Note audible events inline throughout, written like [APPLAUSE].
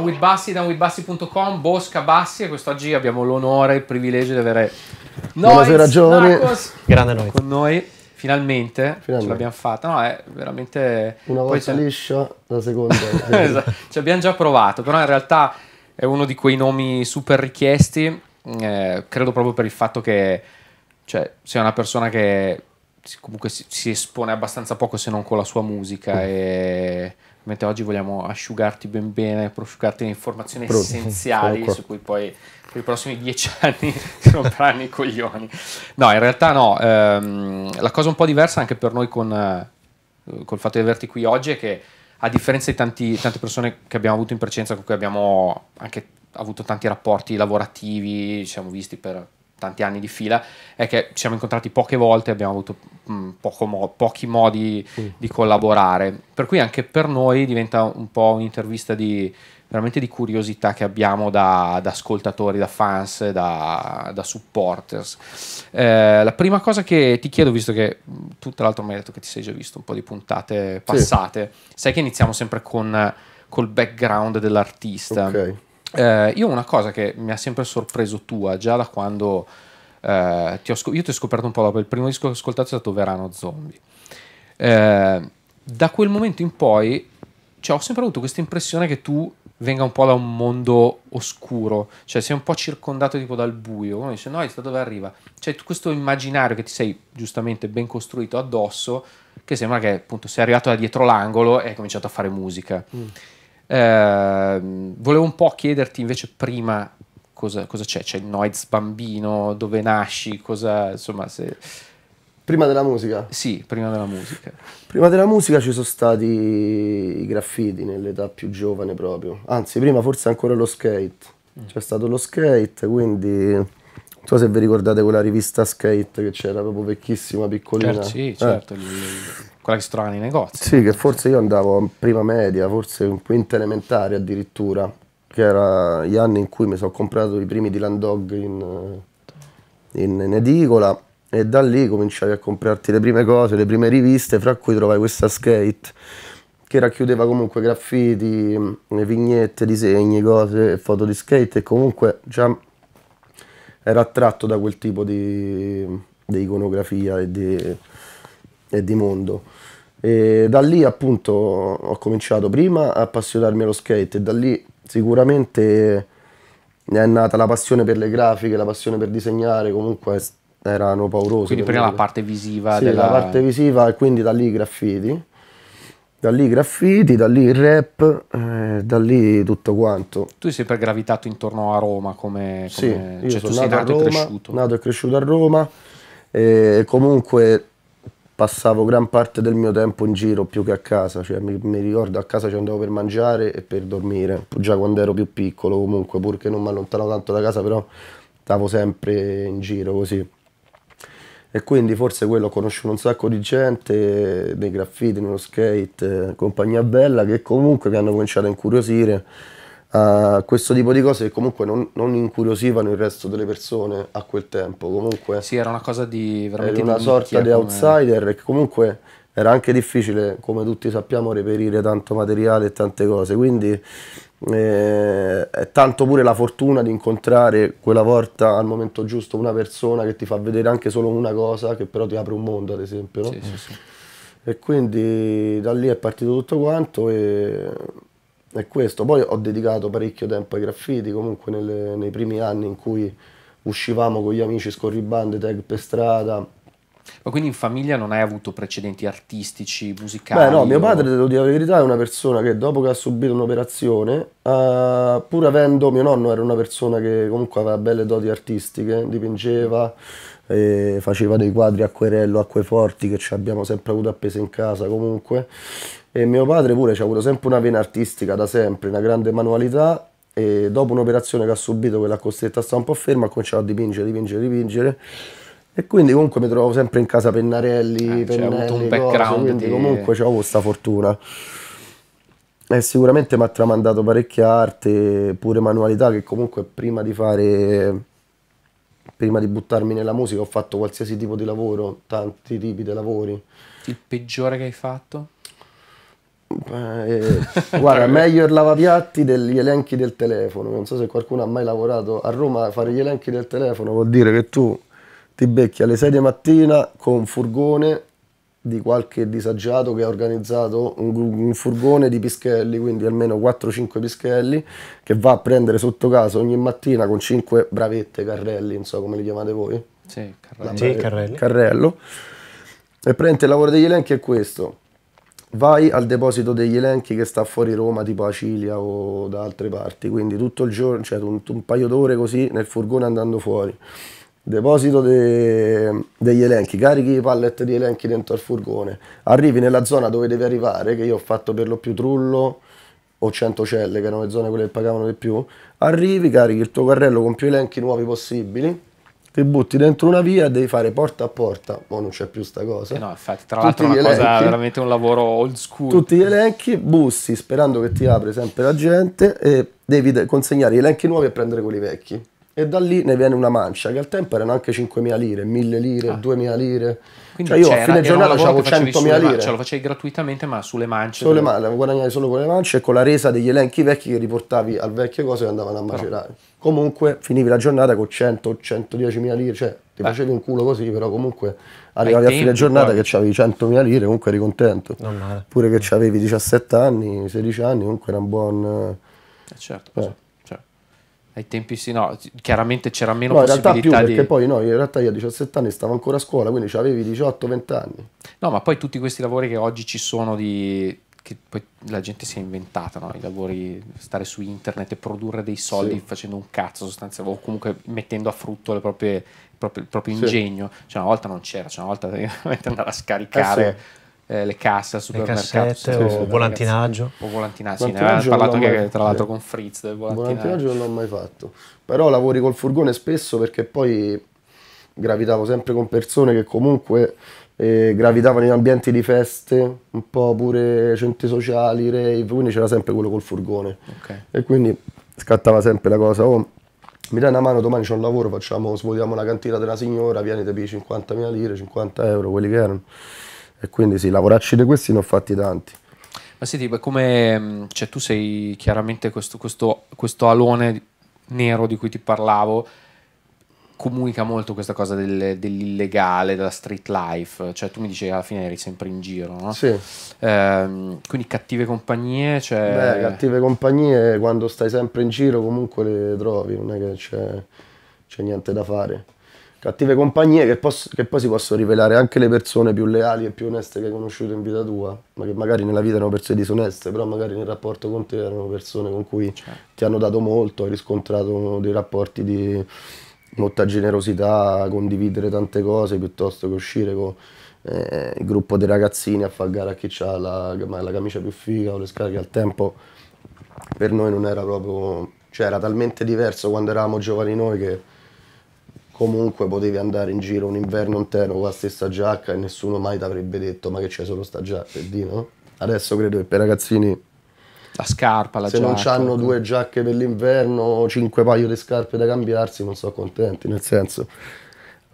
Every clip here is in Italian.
Down with Bassi, Bosca Bassi e quest'oggi abbiamo l'onore e il privilegio di avere Buonasera Giovanni, grande noi con noi. Finalmente, Finalmente, ce l'abbiamo fatta, no? È veramente una volta Poi liscia, la seconda. [LAUGHS] esatto. Ci abbiamo già provato, però in realtà è uno di quei nomi super richiesti, eh, credo proprio per il fatto che cioè, sei una persona che comunque si, si espone abbastanza poco se non con la sua musica mm. e mentre oggi vogliamo asciugarti ben bene, prosciugarti le informazioni Pro, essenziali su cui poi per i prossimi dieci [LAUGHS] anni si romperanno i coglioni. No, in realtà no, ehm, la cosa un po' diversa anche per noi con eh, col fatto di averti qui oggi è che a differenza di tanti, tante persone che abbiamo avuto in precedenza con cui abbiamo anche avuto tanti rapporti lavorativi, ci siamo visti per tanti anni di fila, è che ci siamo incontrati poche volte, abbiamo avuto mh, mm, mo pochi modi mm. di collaborare, per cui anche per noi diventa un po' un'intervista di, veramente di curiosità che abbiamo da, da ascoltatori, da fans, da, da supporters. Eh, la prima cosa che ti chiedo, visto che mm, tu tra l'altro mi hai detto che ti sei già visto un po' di puntate passate, sì. sai che iniziamo sempre con col background dell'artista. Ok. Eh, io una cosa che mi ha sempre sorpreso tua, già da quando eh, ti ho io ti ho scoperto un po' dopo, il primo disco che ho ascoltato è stato Verano Zombie. Eh, da quel momento in poi cioè, ho sempre avuto questa impressione che tu venga un po' da un mondo oscuro, cioè sei un po' circondato tipo dal buio, uno dice no, da dove arriva? Cioè questo immaginario che ti sei giustamente ben costruito addosso, che sembra che appunto sei arrivato da dietro l'angolo e hai cominciato a fare musica. Mm. Eh, volevo un po' chiederti invece prima cosa, cosa c'è, c'è il Noiz bambino, dove nasci, cosa, insomma, se... Prima della musica? Sì, prima della musica. Prima della musica ci sono stati i graffiti nell'età più giovane proprio, anzi prima forse ancora lo skate, mm. c'è stato lo skate, quindi... Non so se vi ricordate quella rivista skate che c'era proprio vecchissima, piccolina. Certo, sì, certo. Eh quella che si trova nei negozi. Sì, che forse io andavo in prima media, forse in quinta elementare addirittura, che erano gli anni in cui mi sono comprato i primi Dylan Dog in, in, in edicola e da lì cominciavi a comprarti le prime cose, le prime riviste, fra cui trovai questa skate che racchiudeva comunque graffiti, vignette, disegni, cose, foto di skate e comunque già era attratto da quel tipo di, di iconografia e di, e di mondo. E da lì appunto ho cominciato prima a appassionarmi allo skate e da lì sicuramente è nata la passione per le grafiche, la passione per disegnare, comunque erano paurosi. Quindi prima la parte visiva. Sì, della... la parte visiva e quindi da lì i graffiti, da lì i graffiti, da lì il rap, eh, da lì tutto quanto. Tu sei sempre gravitato intorno a Roma come... come... Sì, cioè, io sono nato, nato, a Roma, cresciuto. nato e cresciuto a Roma e comunque passavo gran parte del mio tempo in giro più che a casa, cioè mi, mi, ricordo a casa ci andavo per mangiare e per dormire, già quando ero più piccolo comunque, purché non mi allontanavo tanto da casa, però stavo sempre in giro così. E quindi forse quello ho conosciuto un sacco di gente, dei graffiti, nello skate, eh, compagnia bella, che comunque mi hanno cominciato a incuriosire uh, questo tipo di cose che comunque non, non, incuriosivano il resto delle persone a quel tempo. Comunque sì, era una cosa di veramente era una di sorta di come... outsider Che comunque era anche difficile, come tutti sappiamo, reperire tanto materiale e tante cose. Quindi eh, è tanto pure la fortuna di incontrare quella volta al momento giusto una persona che ti fa vedere anche solo una cosa, che però ti apre un mondo, ad esempio. No? Sì, sì, sì. E quindi da lì è partito tutto quanto e è questo. Poi ho dedicato parecchio tempo ai graffiti, comunque nelle, nei primi anni in cui uscivamo con gli amici scorribande, tag per strada. Ma quindi in famiglia non hai avuto precedenti artistici, musicali? Beh no, mio padre, devo dire la verità, è una persona che dopo che ha subito un'operazione, eh, pur avendo, mio nonno era una persona che comunque aveva belle doti artistiche, dipingeva, eh, faceva dei quadri acquerello, acqueforti che ci abbiamo sempre avuto appese in casa comunque, e mio padre pure ci ha avuto sempre una vena artistica da sempre, una grande manualità e dopo un'operazione che ha subito, che l'ha costretta a stare un po' ferma, ha cominciato a dipingere, dipingere, dipingere e quindi comunque mi trovo sempre in casa pennarelli, eh, pennelli, cioè, avuto un background cose, quindi di... comunque avevo questa fortuna. E sicuramente mi ha tramandato parecchia arte, pure manualità che comunque prima di fare prima di buttarmi nella musica ho fatto qualsiasi tipo di lavoro, tanti tipi di lavori. Il peggiore che hai fatto? Eh, guarda, [LAUGHS] meglio il lavapiatti degli elenchi del telefono. Non so se qualcuno ha mai lavorato a Roma. Fare gli elenchi del telefono vuol dire che tu ti becchi alle 6 di mattina con un furgone di qualche disagiato che ha organizzato un, un furgone di pischelli, quindi almeno 4-5 pischelli, che va a prendere sotto casa ogni mattina con 5 bravette, carrelli, non so come li chiamate voi. Sì, carrelli. Sì, carrelli. Carrello. E prende il lavoro degli elenchi è questo vai al deposito degli elenchi che sta fuori Roma, tipo a Cilia o da altre parti, quindi tutto il giorno, cioè un, un paio d'ore così nel furgone andando fuori. Deposito de, degli elenchi, carichi i pallet di elenchi dentro al furgone, arrivi nella zona dove devi arrivare, che io ho fatto per lo più Trullo o Centocelle, che erano le zone quelle che pagavano di più, arrivi, carichi il tuo carrello con più elenchi nuovi possibili, ti butti dentro una via e devi fare porta a porta, ma oh, non c'è più sta cosa. Eh no, infatti, tra l'altro è una cosa veramente un lavoro old school. Tutti gli elenchi, bussi sperando che ti apri sempre la gente e devi consegnare gli elenchi nuovi e prendere quelli vecchi e da lì ne viene una mancia che al tempo erano anche 5.000 lire, 1.000 lire, ah. 2.000 lire. Quindi cioè io a fine giornata avevo 100.000 lire. Man- cioè lo facevi gratuitamente ma sulle mance. Sulle delle... mance, guadagnavi solo con le mance e con la resa degli elenchi vecchi che riportavi al vecchio coso che andavano a macerare. Però. Comunque finivi la giornata con 100, 110.000 lire, cioè ti facevi un culo così però comunque arrivavi a fine giornata poi. che avevi 100.000 lire comunque eri contento. Non male. Pure che avevi 17 anni, 16 anni comunque era un buon... Eh, eh certo. Eh ai tempi sì, no, chiaramente c'era meno no, possibilità più, di... perché poi no, in realtà io a 17 anni stavo ancora a scuola, quindi avevi 18-20 anni. No, ma poi tutti questi lavori che oggi ci sono di... che poi la gente si è inventata, no? I lavori, stare su internet e produrre dei soldi sì. facendo un cazzo sostanzialmente, o comunque mettendo a frutto le proprie proprio, il proprio sì. ingegno. Cioè, una volta non c'era, cioè, una volta [LAUGHS] veramente andare a scaricare eh sì eh, le casse al supermercato. Le cassette, o, volantinaggio. o volantinaggio. Sì, ne parlato che, mai... tra l'altro con Fritz del eh, volantinaggio. Volantinaggio non l'ho mai fatto, però lavori col furgone spesso perché poi gravitavo sempre con persone che comunque eh, gravitavano in ambienti di feste, un po' pure centri sociali, rave, quindi c'era sempre quello col furgone. Okay. E quindi scattava sempre la cosa, oh, mi dai una mano, domani c'è un lavoro, facciamo, svuotiamo la cantina della signora, vieni, ti 50.000 lire, 50 euro, quelli che erano. E quindi sì, lavoracci di questi ne ho fatti tanti. Ma senti, come mm, cioè, tu sei chiaramente questo, questo, questo alone nero di cui ti parlavo, comunica molto questa cosa del, dell'illegale, della street life, cioè tu mi dicevi alla fine eri sempre in giro, no? Sì. Eh, quindi cattive compagnie, cioè... Beh, cattive compagnie quando stai sempre in giro comunque le trovi, non è che c'è, niente da fare cattive compagnie che, che, poi si possono rivelare anche le persone più leali e più oneste che hai conosciuto in vita tua, ma che magari nella vita erano persone disoneste, però magari nel rapporto con te erano persone con cui cioè. ti hanno dato molto, hai riscontrato dei rapporti di molta generosità, condividere tante cose piuttosto che uscire con eh, il gruppo dei ragazzini a far gara a chi ha la, la camicia più figa o le scarpe al tempo. Per noi non era proprio, cioè era talmente diverso quando eravamo giovani noi che comunque potevi andare in giro un inverno intero con la stessa giacca e nessuno mai ti avrebbe detto ma che c'è solo sta giacca e di no? Adesso credo che per ragazzini la scarpa, la se giacca. Se non hanno due giacche per l'inverno, o cinque paio di scarpe da cambiarsi, non sono contenti, nel senso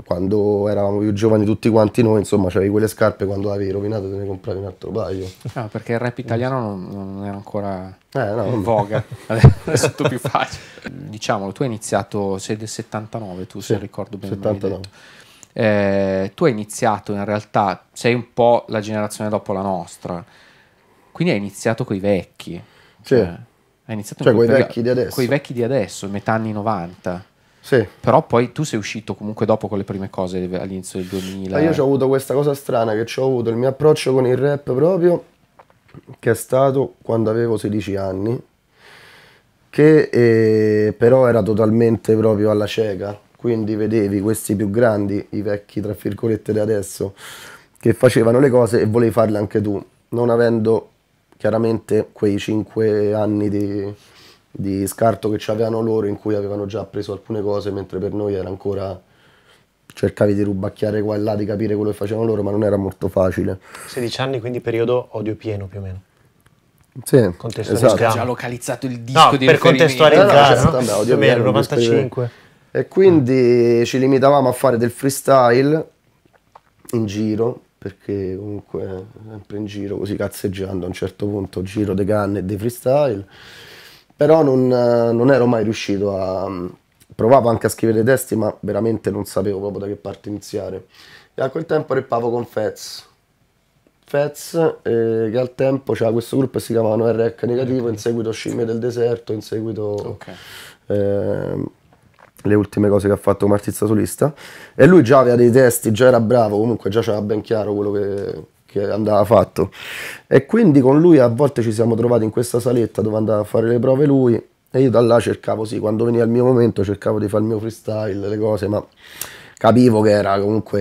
quando eravamo più giovani tutti quanti noi, insomma, c'avevi quelle scarpe, quando l'avevi rovinato te ne compravi un altro paio. No, perché il rap italiano non, non era ancora eh, no, in voga, adesso è tutto più facile. Diciamolo, tu hai iniziato, sei del 79, tu sì, se ricordo bene. 79. Eh, tu hai iniziato in realtà, sei un po' la generazione dopo la nostra, quindi hai iniziato con i vecchi. Sì. Cioè, hai iniziato cioè, con i vecchi di adesso. Con i vecchi di adesso, metà anni 90. Sì. Però poi tu sei uscito comunque dopo con le prime cose all'inizio del 2000. Io ho avuto questa cosa strana che ho avuto il mio approccio con il rap proprio, che è stato quando avevo 16 anni, che eh, però era totalmente proprio alla cieca. Quindi vedevi questi più grandi, i vecchi tra virgolette di adesso, che facevano le cose e volevi farle anche tu, non avendo chiaramente quei 5 anni di di scarto che avevano loro in cui avevano già preso alcune cose mentre per noi era ancora cercavi di rubacchiare qua e là di capire quello che facevano loro ma non era molto facile 16 anni quindi periodo odio pieno più o meno sì, contestualizziamo esatto. già localizzato il disco no, di per contestualizzare no, no, no? Certo, odio pieno, 95 e quindi mm. ci limitavamo a fare del freestyle in giro perché comunque sempre in giro così cazzeggiando a un certo punto giro dei canne e dei freestyle però non, eh, non ero mai riuscito a... Mm, provavo anche a scrivere testi ma veramente non sapevo proprio da che parte iniziare e a quel tempo reppavo con Fez Fez eh, che al tempo c'era questo gruppo che si chiamavano REC negativo in seguito Scimmie del Deserto in seguito okay. eh, le ultime cose che ha fatto come artista solista e lui già aveva dei testi già era bravo comunque già c'era ben chiaro quello che che andava fatto. E quindi con lui a volte ci siamo trovati in questa saletta dove andava a fare le prove lui e io da là cercavo, sì, quando veniva il mio momento cercavo di fare il mio freestyle, le cose, ma capivo che era comunque...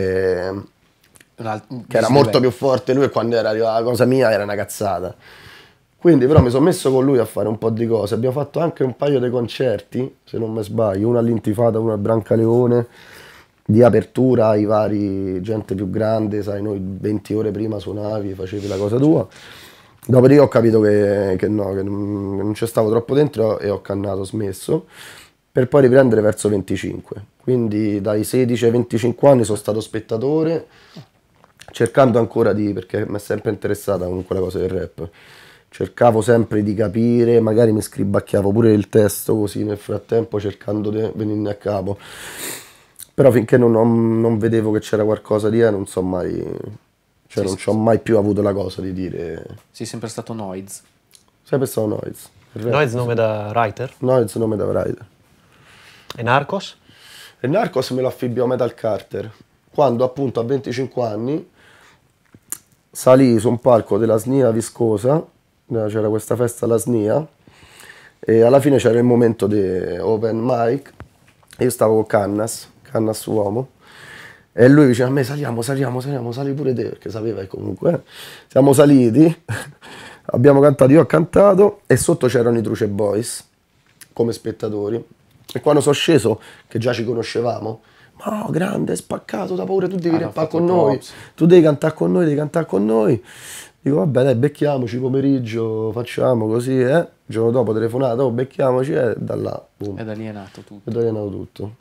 che era molto più forte lui e quando era arrivata la cosa mia era una cazzata. Quindi però mi sono messo con lui a fare un po' di cose, abbiamo fatto anche un paio di concerti, se non mi sbaglio, uno all'Intifada, uno al Brancaleone di apertura ai vari gente più grande, sai, noi 20 ore prima suonavi, facevi la cosa tua. Dopodiché ho capito che, che no, che non ci stavo troppo dentro e ho cannato, smesso, per poi riprendere verso 25. Quindi dai 16 ai 25 anni sono stato spettatore, cercando ancora di, perché mi è sempre interessata comunque la cosa del rap, cercavo sempre di capire, magari mi scribacchiavo pure il testo così nel frattempo cercando di venirne a capo. Però finché non, ho, non vedevo che c'era qualcosa di, eh, non so mai. Cioè, sì, non ci ho mai più avuto la cosa di dire. Sì, sempre stato Noiz. Sempre stato Noiz. Noiz nome da writer? Noiz nome da writer. E Narcos? E Narcos me lo affibbiò Metal Carter, quando appunto a 25 anni salì su un palco della Snia Viscosa, eh, c'era questa festa alla Snia, e alla fine c'era il momento di open mic, e io stavo con Cannas, a Nassuomo. E lui diceva a me saliamo, saliamo, saliamo, sali pure te, perché sapeva che comunque eh, siamo saliti, [LAUGHS] abbiamo cantato, io ho cantato e sotto c'erano i Truce Boys come spettatori. E quando sono sceso, che già ci conoscevamo, ma oh, grande, spaccato da paura, tu devi ah, rappare con noi, props. tu devi cantare con noi, devi cantare con noi. Dico, vabbè dai, becchiamoci pomeriggio, facciamo così, eh. Il giorno dopo telefonata, oh, becchiamoci, e eh, da là. Boom. Ed alienato tutto. Ed alienato tutto.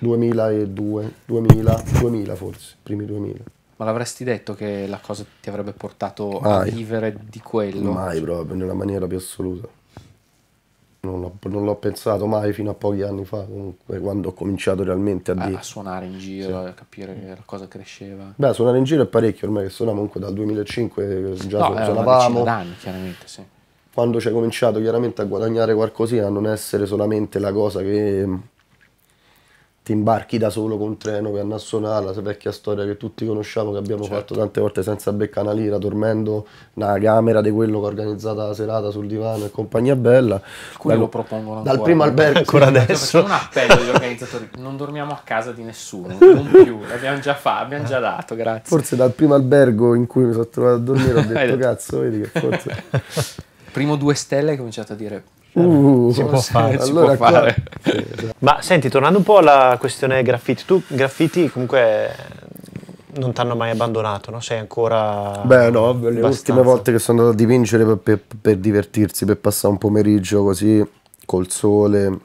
2002, 2000, 2000 forse, primi 2000. Ma l'avresti detto che la cosa ti avrebbe portato Mai. a vivere di quello? Mai proprio, nella maniera più assoluta. Non l'ho, non l'ho, pensato mai fino a pochi anni fa, comunque, quando ho cominciato realmente a, a, a suonare in giro, sì. a capire che la cosa cresceva. Beh, suonare in giro è parecchio ormai, che suona comunque dal 2005, già no, suonavamo. Una anni, chiaramente, sì. Quando ci hai cominciato chiaramente a guadagnare qualcosina, a non essere solamente la cosa che ti imbarchi da solo con un treno che a Nassonala, la vecchia storia che tutti conosciamo, che abbiamo certo. fatto tante volte senza becca una lira, dormendo nella camera di quello che ha organizzato la serata sul divano e compagnia bella. Quello da, lo propongono ancora. Dal primo albergo ancora adesso. Un appello agli organizzatori, non dormiamo a casa di nessuno, non più, l'abbiamo già fatto, abbiamo già dato, grazie. Forse dal primo albergo in cui mi sono trovato a dormire ho [LAUGHS] detto cazzo, vedi che forse... Primo due stelle hai cominciato a dire Uh, si può fare, allora si può fare. Sì, Ma senti, tornando un po' alla questione graffiti, tu graffiti comunque non ti hanno mai abbandonato, no? Sei ancora... Beh no, abbastanza. le ultime volte che sono andato a dipingere per, per, per divertirsi, per passare un pomeriggio così col sole,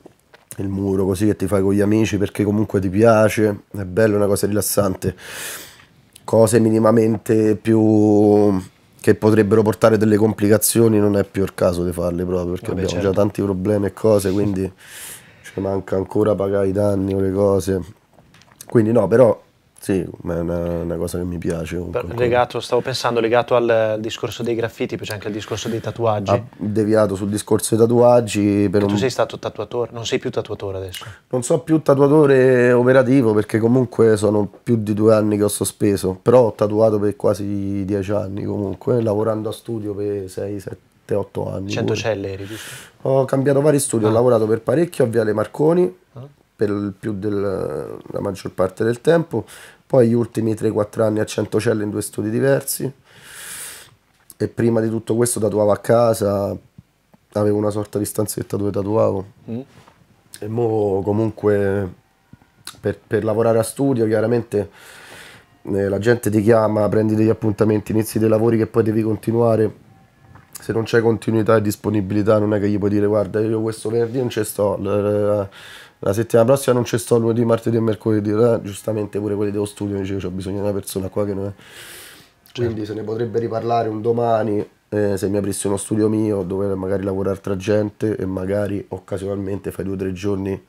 il muro così che ti fai con gli amici perché comunque ti piace, è bello, è una cosa rilassante. Cose minimamente più che potrebbero portare delle complicazioni, non è più il caso di farle proprio perché Vabbè, abbiamo certo. già tanti problemi e cose, quindi [LAUGHS] ci manca ancora pagare i danni o le cose. Quindi no, però sì, ma è una, una cosa che mi piace. Legato, stavo pensando, legato al, al discorso dei graffiti, poi c'è anche il discorso dei tatuaggi. Ha deviato sul discorso dei tatuaggi. Per un... Tu sei stato tatuatore, non sei più tatuatore adesso? Non so più tatuatore operativo perché comunque sono più di due anni che ho sospeso, però ho tatuato per quasi dieci anni comunque, lavorando a studio per sei, sette. otto 8 anni. 100 celle eri, giusto? Ho cambiato vari studi, ah. ho lavorato per parecchio a Viale Marconi, ah. per più della maggior parte del tempo, poi gli ultimi 3-4 anni a Centocelle in due studi diversi e prima di tutto questo tatuavo a casa, avevo una sorta di stanzetta dove tatuavo mm. e mo comunque per, per lavorare a studio chiaramente eh, la gente ti chiama, prendi degli appuntamenti, inizi dei lavori che poi devi continuare se non c'è continuità e disponibilità non è che gli puoi dire guarda io questo venerdì non ci sto la settimana prossima non ci sto lunedì, martedì e mercoledì, eh? giustamente pure quelli dello studio dicevo ho bisogno di una persona qua che non è... Certo. Quindi se ne potrebbe riparlare un domani, eh, se mi aprissi uno studio mio dove magari lavorare tra gente e magari occasionalmente fai due o tre giorni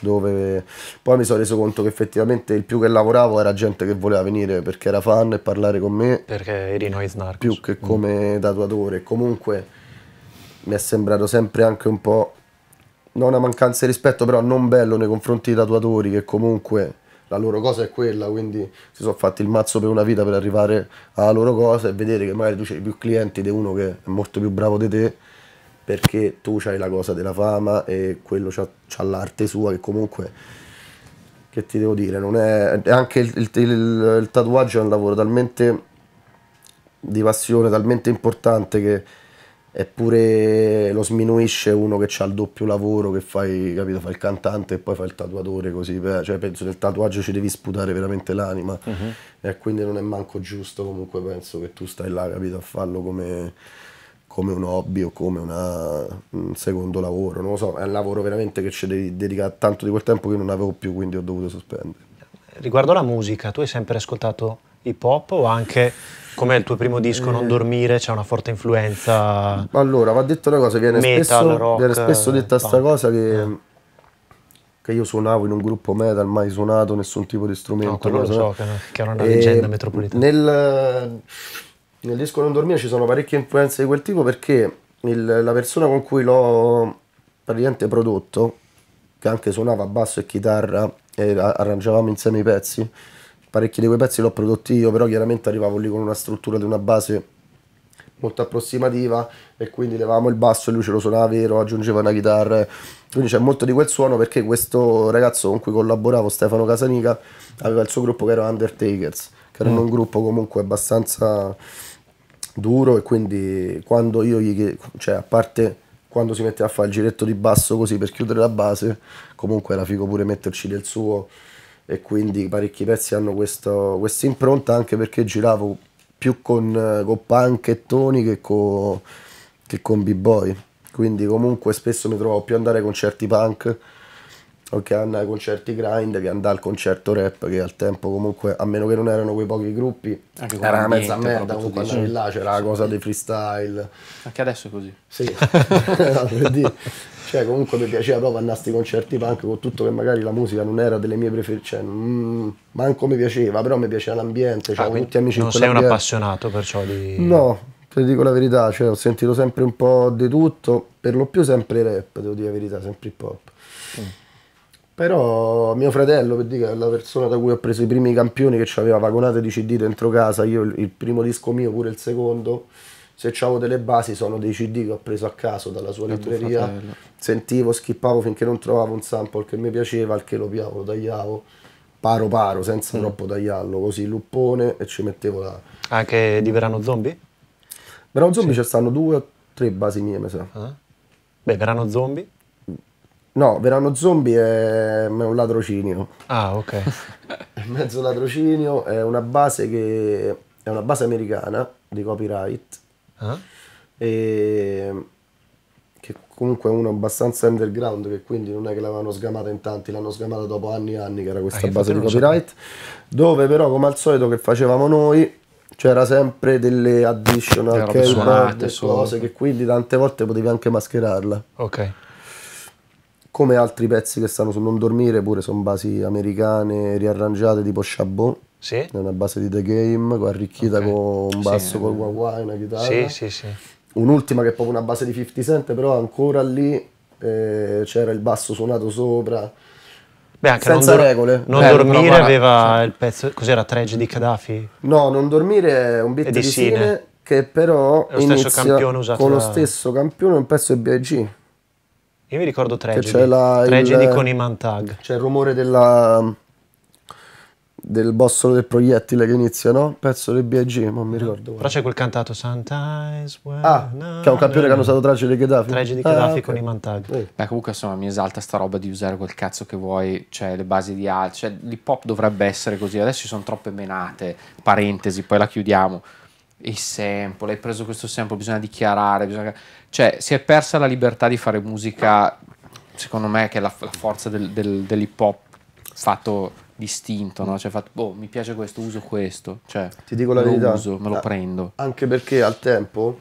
dove poi mi sono reso conto che effettivamente il più che lavoravo era gente che voleva venire perché era fan e parlare con me perché eri noi narcos più che mm. come mm. tatuatore comunque mi è sembrato sempre anche un po' non una mancanza di rispetto, però non bello nei confronti dei tatuatori che comunque la loro cosa è quella, quindi si sono fatti il mazzo per una vita per arrivare alla loro cosa e vedere che magari tu c'hai più clienti di uno che è molto più bravo di te perché tu hai la cosa della fama e quello ha l'arte sua che comunque che ti devo dire, non è, anche il, il, il, il tatuaggio è un lavoro talmente di passione, talmente importante che eppure lo sminuisce uno che ha il doppio lavoro, che fai, capito, fa il cantante e poi fai il tatuatore così, cioè penso nel tatuaggio ci devi sputare veramente l'anima uh mhm. -huh. e quindi non è manco giusto comunque penso che tu stai là, capito, a farlo come, come un hobby o come una, un secondo lavoro, non lo so, è un lavoro veramente che ci devi dedicare tanto di quel tempo che non avevo più, quindi ho dovuto sospendere. Riguardo alla musica, tu hai sempre ascoltato hip hop o anche come il tuo primo disco Non eh. dormire c'è una forte influenza Allora, va detto una cosa, viene, metal, spesso, rock, viene spesso detta questa cosa che, eh. che, io suonavo in un gruppo metal, mai suonato nessun tipo di strumento. No, lo so, che, che era una leggenda metropolitana. Nel, nel, disco Non dormire ci sono parecchie influenze di quel tipo perché il, la persona con cui l'ho praticamente prodotto, che anche suonava basso e chitarra e arrangiavamo insieme i pezzi, parecchi di quei pezzi li ho prodotti io, però chiaramente arrivavo lì con una struttura di una base molto approssimativa e quindi levavamo il basso e lui ce lo suonava vero, aggiungeva una chitarra, quindi c'è molto di quel suono perché questo ragazzo con cui collaboravo, Stefano Casanica, aveva il suo gruppo che era Undertakers, che era mm. un gruppo comunque abbastanza duro e quindi quando io gli cioè a parte quando si metteva a fare il giretto di basso così per chiudere la base, comunque era figo pure metterci del suo e quindi parecchi pezzi hanno questa impronta anche perché giravo più con, eh, con punk e toni che con, che con b-boy quindi comunque spesso mi trovo più ad andare ai concerti punk o che andare a concerti grind che andare al concerto rap che al tempo comunque a meno che non erano quei pochi gruppi anche era una mezza merda comunque andavi là c'era la cosa dei freestyle anche adesso è così sì [LAUGHS] Cioè, comunque mi piaceva proprio andare a questi concerti punk con tutto che magari la musica non era delle mie preferite, cioè, mm, manco mi piaceva, però mi piaceva l'ambiente, cioè, ah, tutti amici Non sei un appassionato perciò di... No, ti dico la verità, cioè, ho sentito sempre un po' di tutto, per lo più sempre rap, devo dire la verità, sempre hip hop. Mm. Però mio fratello, per dire è la persona da cui ho preso i primi campioni che aveva vagonate di CD dentro casa, io il primo disco mio, pure il secondo, se avevo delle basi sono dei CD che ho preso a caso dalla sua libreria, sentivo, skippavo finché non trovavo un sample che mi piaceva, al che lo piavo, lo tagliavo, paro paro, senza mm. troppo tagliarlo, così luppone e ci mettevo la... Anche di Verano Zombie? Verano Zombie sì. ci stanno due o tre basi mie, mi sa. Ah. Beh, Verano Zombie? No, Verano Zombie è un ladrocinio. Ah, ok. [LAUGHS] è mezzo ladrocinio, è una base che... è una base americana di copyright Ah. E, che comunque è una abbastanza underground, che quindi non è che l'avevano sgamata in tanti, l'hanno sgamata dopo anni e anni, che era questa ah, base di copyright, certo. dove però come al solito che facevamo noi c'era sempre delle additional keyboard e cose che quindi tante volte potevi anche mascherarla. Ok. Come altri pezzi che stanno su Non Dormire, pure sono basi americane riarrangiate tipo Chabot sì. È una base di The Game arricchita okay. con un basso, sì. col guaguai, una chitarra. Sì, sì, sì. Un'ultima che è proprio una base di 50 Cent, però ancora lì eh, c'era il basso suonato sopra. Beh, anche senza non regole. Non eh, dormire guarda, aveva sì. il pezzo, cos'era, Tragedy di Gaddafi? No, non dormire è un beat è di, di Sine, Sine che però è lo stesso campione usato con da... lo stesso campione un pezzo di B.I.G. Io mi ricordo Tragedy, c'è la, Tragedy il, con i Mantag. C'è il rumore della, del bossolo del proiettile che inizia, no? Pezzo del BG, ma non mi ricordo. Però c'è quel cantato Sometimes when Ah, no, che è un campione che hanno usato Tragedy Gaddafi. Tragedy Gaddafi ah, okay. con i mantaggi. Beh, comunque insomma mi esalta sta roba di usare quel cazzo che vuoi, cioè le basi di alt, cioè l'hip hop dovrebbe essere così. Adesso ci sono troppe menate, parentesi, poi la chiudiamo. Il sample, hai preso questo sample, bisogna dichiarare, bisogna... cioè si è persa la libertà di fare musica, secondo me che è la, la forza del, del, dell'hip hop fatto distinto, no? Cioè, fatto, boh, mi piace questo, uso questo. Cioè, Ti dico la verità. uso, me lo prendo. Anche perché al tempo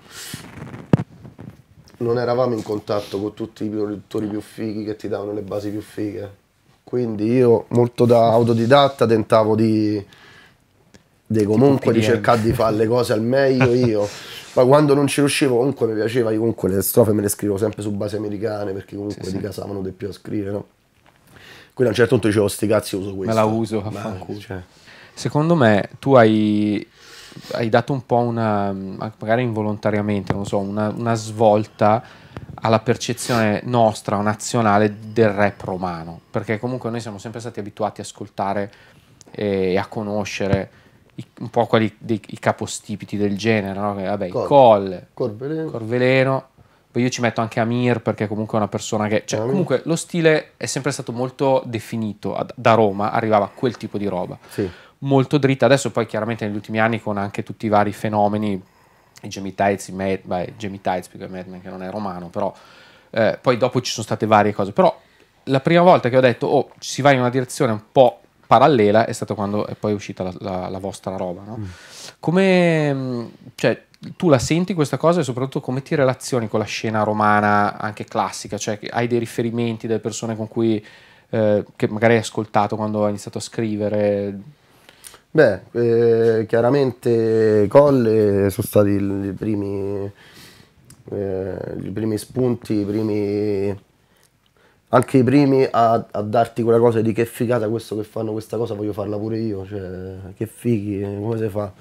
non eravamo in contatto con tutti i produttori più fighi che ti davano le basi più fighe. Quindi io, molto da autodidatta, tentavo di, di comunque di cercare di fare le cose al meglio io. [LAUGHS] Ma quando non ci riuscivo, comunque mi piaceva, io comunque le strofe me le scrivo sempre su basi americane, perché comunque sì, ti sì. casavano di più a scrivere, no? Quindi a un certo punto dicevo, sti cazzi uso questo. Me la uso, affanculo. Cioè. Secondo me tu hai, hai, dato un po' una, magari involontariamente, non so, una, una svolta alla percezione nostra nazionale del rap romano, perché comunque noi siamo sempre stati abituati a ascoltare e a conoscere un po' quelli dei, i capostipiti del genere, no? Vabbè, Col, Colle, Corveleno. Corveleno, poi io ci metto anche Amir perché comunque è una persona che... Cioè, comunque lo stile è sempre stato molto definito. Da Roma arrivava quel tipo di roba. Sì. Molto dritta. Adesso poi chiaramente negli ultimi anni con anche tutti i vari fenomeni, i Gemitites, i Mad... Beh, Gemitites più che Madman che non è romano, però... Eh, poi dopo ci sono state varie cose. Però la prima volta che ho detto, oh, si va in una direzione un po' parallela è stata quando è poi uscita la, la, la vostra roba, no? Mm. Come... Mm, cioè, tu la senti questa cosa e soprattutto come ti relazioni con la scena romana anche classica, cioè hai dei riferimenti delle persone con cui eh, che magari hai ascoltato quando hai iniziato a scrivere? Beh, eh, chiaramente Colle sono stati i primi, eh, i primi spunti, i primi, anche i primi a, a, darti quella cosa di che figata questo che fanno questa cosa voglio farla pure io, cioè che fighi, come si fa?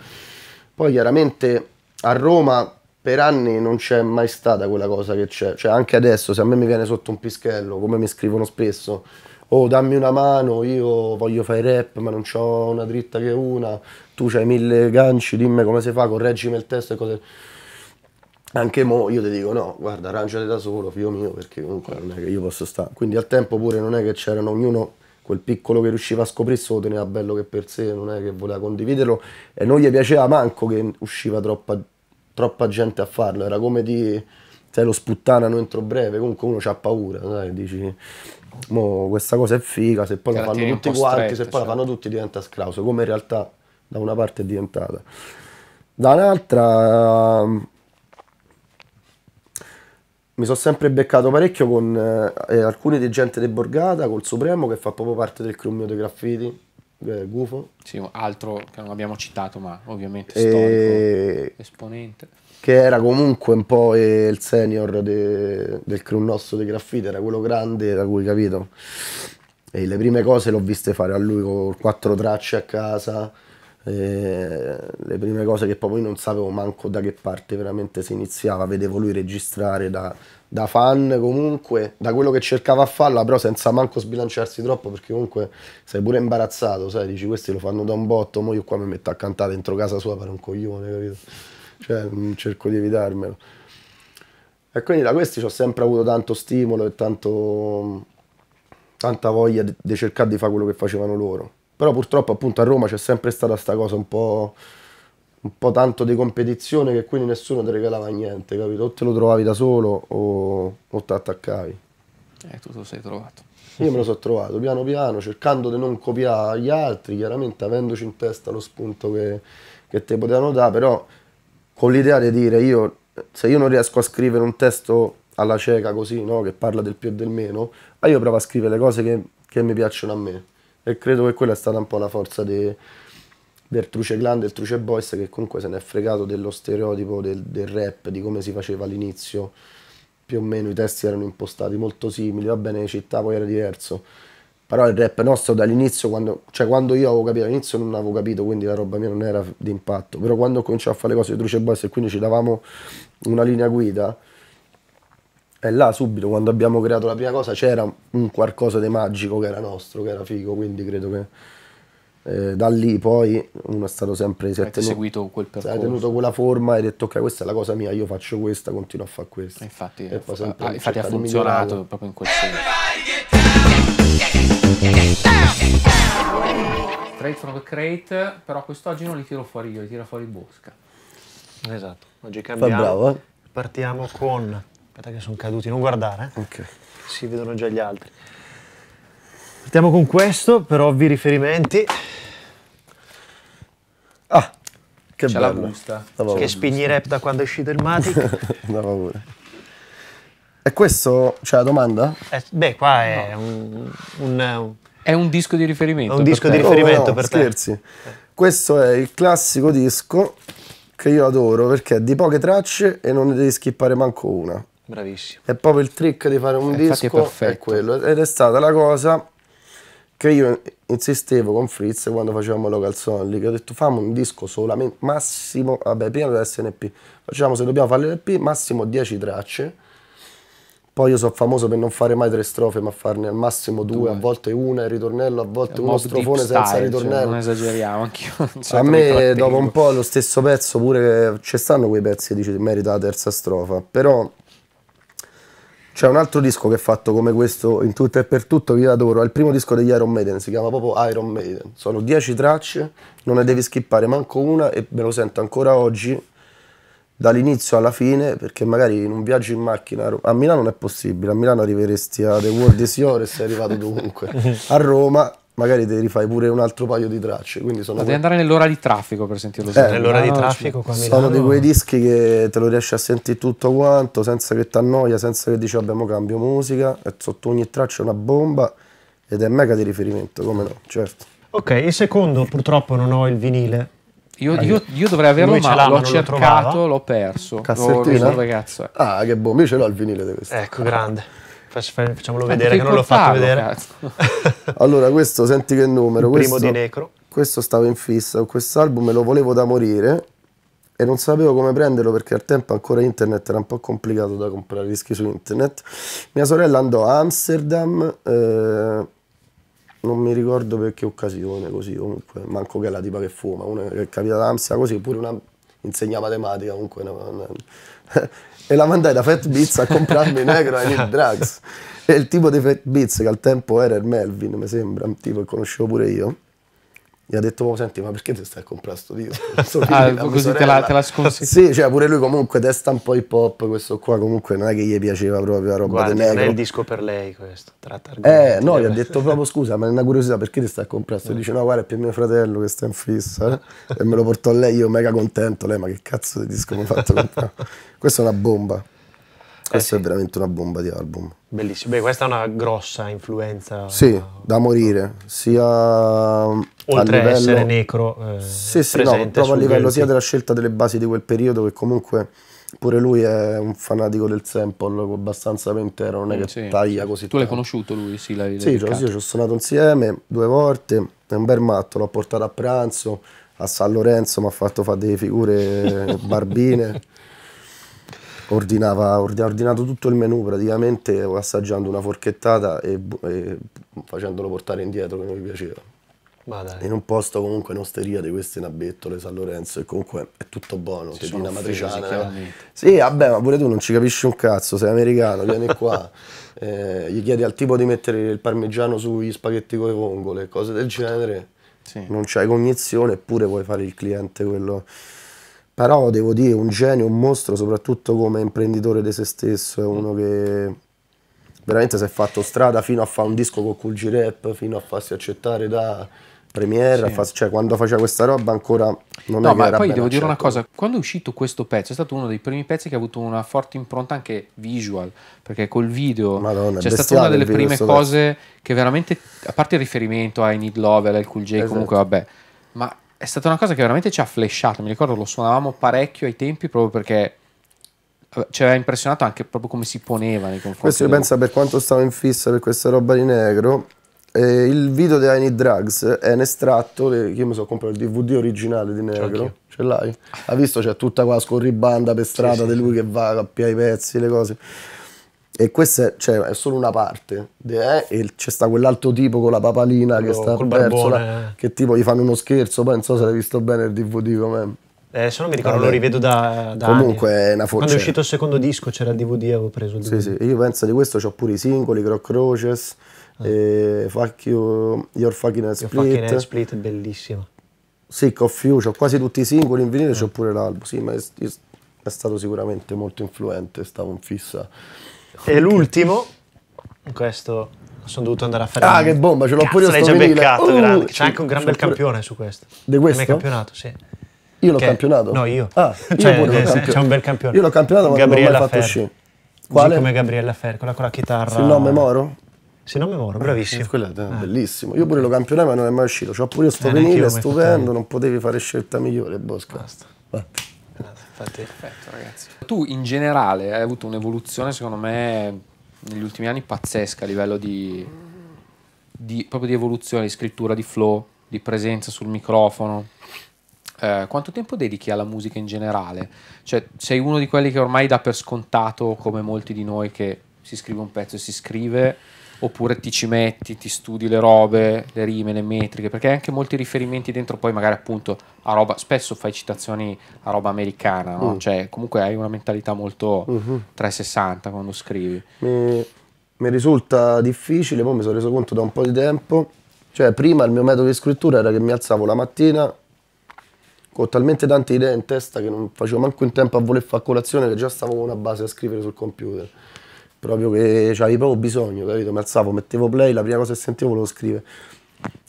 Poi chiaramente a Roma per anni non c'è mai stata quella cosa che c'è, cioè anche adesso se a me mi viene sotto un pischello, come mi scrivono spesso, oh dammi una mano, io voglio fare rap ma non ho una dritta che una, tu hai mille ganci, dimmi come si fa, correggimi il testo e cose... Anche mo io ti dico no, guarda arrangiate da solo, figlio mio, perché comunque non è che io posso stare. Quindi al tempo pure non è che c'erano ognuno quel piccolo che riusciva a scoprirsi lo teneva bello che per sé, non è che voleva condividerlo e non gli piaceva manco che usciva troppa, troppa gente a farlo, era come di sai, lo sputtanano entro breve, comunque uno c'ha paura, sai, dici mo questa cosa è figa, se poi la fanno tutti quanti, strette, se poi cioè. la fanno tutti diventa scrauso, come in realtà da una parte è diventata. Da un'altra mi sono sempre beccato parecchio con eh, eh alcuni gente di Borgata, col Supremo che fa proprio parte del crew mio dei graffiti. Eh, gufo. Sì, altro che non abbiamo citato, ma ovviamente e... esponente. Che era comunque un po' il senior de... del crew nostro dei graffiti, era quello grande da cui capito. E le prime cose l'ho viste fare a lui con quattro tracce a casa eh, le prime cose che poi non sapevo manco da che parte veramente si iniziava, vedevo lui registrare da, da fan comunque, da quello che cercava a farla, però senza manco sbilanciarsi troppo perché comunque sei pure imbarazzato, sai, dici questi lo fanno da un botto, mo io qua mi metto a cantare dentro casa sua per un coglione, capito? Cioè, mm, cerco di evitarmelo. E quindi da questi ho sempre avuto tanto stimolo e tanto, tanta voglia di cercare di fare quello che facevano loro però purtroppo appunto a Roma c'è sempre stata questa cosa un po', un po', tanto di competizione che quindi nessuno ti regalava niente, capito? O te lo trovavi da solo o, o ti attaccavi. Eh, tu te lo sei trovato. Io me lo sono trovato piano piano, cercando di non copiare gli altri, chiaramente avendoci in testa lo spunto che, che te potevano dare, però con l'idea di dire io, se io non riesco a scrivere un testo alla cieca così, no, che parla del più e del meno, ah, io provo a scrivere le cose che, che mi piacciono a me e credo che quella è stata un po' la forza de, del Truce Clan, del Truce Boys, che comunque se ne è fregato dello stereotipo del, del rap, di come si faceva all'inizio. Più o meno i testi erano impostati molto simili, va bene, città poi era diverso. Però il rap nostro dall'inizio, quando, cioè quando io avevo capito, all'inizio non avevo capito, quindi la roba mia non era d'impatto. Però quando ho cominciato a fare le cose di Truce Boys e quindi ci davamo una linea guida, e là subito, quando abbiamo creato la prima cosa, c'era un qualcosa di magico che era nostro, che era figo, quindi credo che eh, da lì poi uno è stato sempre... Si è tenuto, seguito quel percorso. Si è tenuto quella forma e detto ok, questa è la cosa mia, io faccio questa, continuo a fare questa. E infatti, e poi sempre ha, ah, infatti ha funzionato proprio in quel senso. Straight from crate, però quest'oggi non li tiro fuori io, li tiro fuori Bosca. Esatto, oggi cambiamo. Bravo, eh? Partiamo con Aspetta che sono caduti, non guardare. Eh? Ok. Si vedono già gli altri. Partiamo con questo per ovvi riferimenti. Ah, che C'è la busta. Che spigni rap da quando è uscito il Matic. [LAUGHS] da paura. E questo, c'è la domanda? Eh, beh, qua è no. un, un, È un disco di riferimento. Un disco te. di oh, riferimento oh, no, per scherzi. te. Scherzi. Questo è il classico disco che io adoro perché è di poche tracce e non ne devi skippare manco una. Bravissimo. È proprio il trick di fare un eh, Infatti disco, è, è quello. Ed è stata la cosa che io insistevo con Fritz quando facevamo Local Song, che ho detto fammi un disco solamente, massimo, vabbè prima deve essere un EP, facciamo se dobbiamo fare l'EP massimo 10 tracce, poi io sono famoso per non fare mai tre strofe, ma farne al massimo due, due. a volte una, il ritornello, a volte uno strofone senza cioè, ritornello. Cioè non esageriamo, anch'io. a me dopo un po' lo stesso pezzo, pure ci stanno quei pezzi che dici merita la terza strofa, però c'è un altro disco che è fatto come questo in tutto e per tutto che io adoro, è il primo disco degli Iron Maiden, si chiama proprio Iron Maiden. Sono 10 tracce, non ne devi skippare manco una e me lo sento ancora oggi dall'inizio alla fine, perché magari in un viaggio in macchina a Milano non è possibile, a Milano arriveresti a The World is Yours e sei arrivato [LAUGHS] dovunque. A Roma magari ti rifai pure un altro paio di tracce. Quindi sono Ma devi andare nell'ora di traffico per sentirlo. Eh, nell'ora di traffico qua Sono di quei dischi che te lo riesci a sentire tutto quanto, senza che ti annoia, senza che dici abbiamo cambio musica, e sotto ogni traccia è una bomba ed è mega di riferimento, come no, certo. Ok, il secondo purtroppo non ho il vinile. Io, ah, io, io dovrei averlo, ma l'ho cercato, l'ho perso. Cassettina? Oh, so, ah, che boh, io ce l'ho il vinile di questo. Ecco, grande. Facciamolo eh, vedere, che non l'ho fatto vedere. [LAUGHS] allora, questo, senti che numero. Il primo questo, di Necro. Questo stava in fissa, quest'album me lo volevo da morire e non sapevo come prenderlo perché al tempo ancora internet era un po' complicato da comprare dischi su internet. Mia sorella andò a Amsterdam, eh, non mi ricordo per che occasione, così comunque, manco che è la tipa che fuma, una che è capitata ad Amsterdam, così pure una insegnava matematica, comunque una, una, e la mandai da Fat Beats a comprarmi Negro I Need Drugs. [LAUGHS] E il tipo di Fat Beats, che al tempo era il Melvin, mi sembra, un tipo che conoscevo pure io, gli ha detto, oh, senti, ma perché ti stai a comprare questo disco? [LAUGHS] ah, così te la, te la sì, cioè pure lui comunque testa un po' hip hop, questo qua comunque non è che gli piaceva proprio la roba Guarda, del negro. non è il disco per lei questo, tratta Eh, no, gli ha detto proprio, scusa, ma è una curiosità, perché ti stai a comprare sto? Mm. Dice, no, guarda, è più mio fratello che sta in fissa, eh? e me lo portò a lei, io mega contento, lei, ma che cazzo di disco mi ha fatto comprare? [LAUGHS] Questa è una bomba, eh questa eh sì. è veramente una bomba di album. Bellissimo, beh questa è una grossa influenza. Sì, eh, da morire, sia mm, Oltre a, livello, essere necro. Eh, sì, sì, no, proprio a livello sia della scelta delle basi di quel periodo che comunque pure lui è un fanatico del sample, abbastanza pentero, non è che sì, taglia così. Tu l'hai conosciuto lui? Sì, l'hai Sì, cioè, io ci ho suonato insieme due volte, è un bel matto, l'ho portato a pranzo a San Lorenzo, mi ha fatto fare delle figure [LAUGHS] barbine ordinava, ha ordinato tutto il menù praticamente assaggiando una forchettata e, e facendolo portare indietro che non gli piaceva. In un posto comunque in osteria di queste in Abettole, San Lorenzo, e comunque è tutto buono, si tedina matriciana. Eh. Sì, vabbè, ma pure tu non ci capisci un cazzo, sei americano, vieni qua. [LAUGHS] Eh, gli chiedi al tipo di mettere il parmigiano sugli spaghetti con le vongole, cose del genere. Sì. Non c'hai cognizione, eppure vuoi fare il cliente quello però devo dire, un genio, un mostro, soprattutto come imprenditore di se stesso, è uno che veramente si è fatto strada fino a fare un disco con Cool G-Rap, fino a farsi accettare da Premiere, sì. cioè quando faceva questa roba ancora non no, è ma che poi devo dire una cosa, quando è uscito questo pezzo è stato uno dei primi pezzi che ha avuto una forte impronta anche visual, perché col video Madonna, cioè è stata una delle prime cose pezzo. che veramente, a parte il riferimento ai Need Love, al Cool J, esatto. comunque vabbè, ma è stata una cosa che veramente ci ha flashato. Mi ricordo lo suonavamo parecchio ai tempi proprio perché eh, ci aveva impressionato anche proprio come si poneva nei confronti. Questo io penso per quanto stavo in fissa per questa roba di negro. Eh, il video di I Need Drugs è un estratto. Che io mi sono comprato il DVD originale di Negro. Ce l'hai? Ha visto? C'è tutta qua scorribanda per strada sì, di lui sì. che va a piare i pezzi, le cose. E questa è, cioè, è solo una parte. Eh? E c'è sta quell'altro tipo con la papalina Quello, che sta perso, là, eh. che tipo gli fanno uno scherzo, poi non so se l'hai visto bene il DVD come... Eh, se non mi ricordo, Vabbè. lo rivedo da, da Comunque anni. è una forza. Quando è cioè uscito il secondo disco c'era il DVD, avevo preso il DVD. Sì, sì, io penso di questo ho pure i singoli, Croc Roaches, ah. eh, fuck you, Your Fucking Head Split. Your Fucking Head Split, bellissimo. Sick of You, ho quasi tutti i singoli in vinile, eh. ho ah. pure l'album, sì, ma è, è, stato sicuramente molto influente, stavo in fissa e l'ultimo, questo sono dovuto andare a fare. Ah, che bomba, ce l'ho pure io. L'hai già beccato, uh, grande. C'è anche un gran bel campione su questo. Di questo? campionato, sì. Io l'ho che... campionato? No, io. Ah, [LAUGHS] cioè, io pure c'è un bel campione. Io l'ho campionato ma Gabriella non l'ho fatto sci. Quale? G come Gabriella Fer, quella con la chitarra. Sul nome Moro? Sì, non moro, bravissimo. Eh, quello è ah. bellissimo. Io pure lo campionato, ma non è mai uscito. C'ho pure io sto eh, è stupendo, non potevi fare scelta migliore, Bosca. Basta. Basta infatti. Perfetto, ragazzi. Tu in generale hai avuto un'evoluzione, secondo me, negli ultimi anni pazzesca a livello di, di proprio di evoluzione, di scrittura, di flow, di presenza sul microfono. Eh, quanto tempo dedichi alla musica in generale? Cioè, sei uno di quelli che ormai dà per scontato, come molti di noi, che si scrive un pezzo e si scrive oppure ti ci metti, ti studi le robe, le rime, le metriche, perché hai anche molti riferimenti dentro poi magari appunto a roba, spesso fai citazioni a roba americana, no? mm. cioè comunque hai una mentalità molto mm-hmm. 360 quando scrivi. Mi, mi risulta difficile, poi mi sono reso conto da un po' di tempo, cioè prima il mio metodo di scrittura era che mi alzavo la mattina con talmente tante idee in testa che non facevo manco in tempo a voler fare colazione che già stavo con una base a scrivere sul computer proprio che avevi proprio bisogno, capito? Mi alzavo, mettevo play, la prima cosa che sentivo volevo scrivere.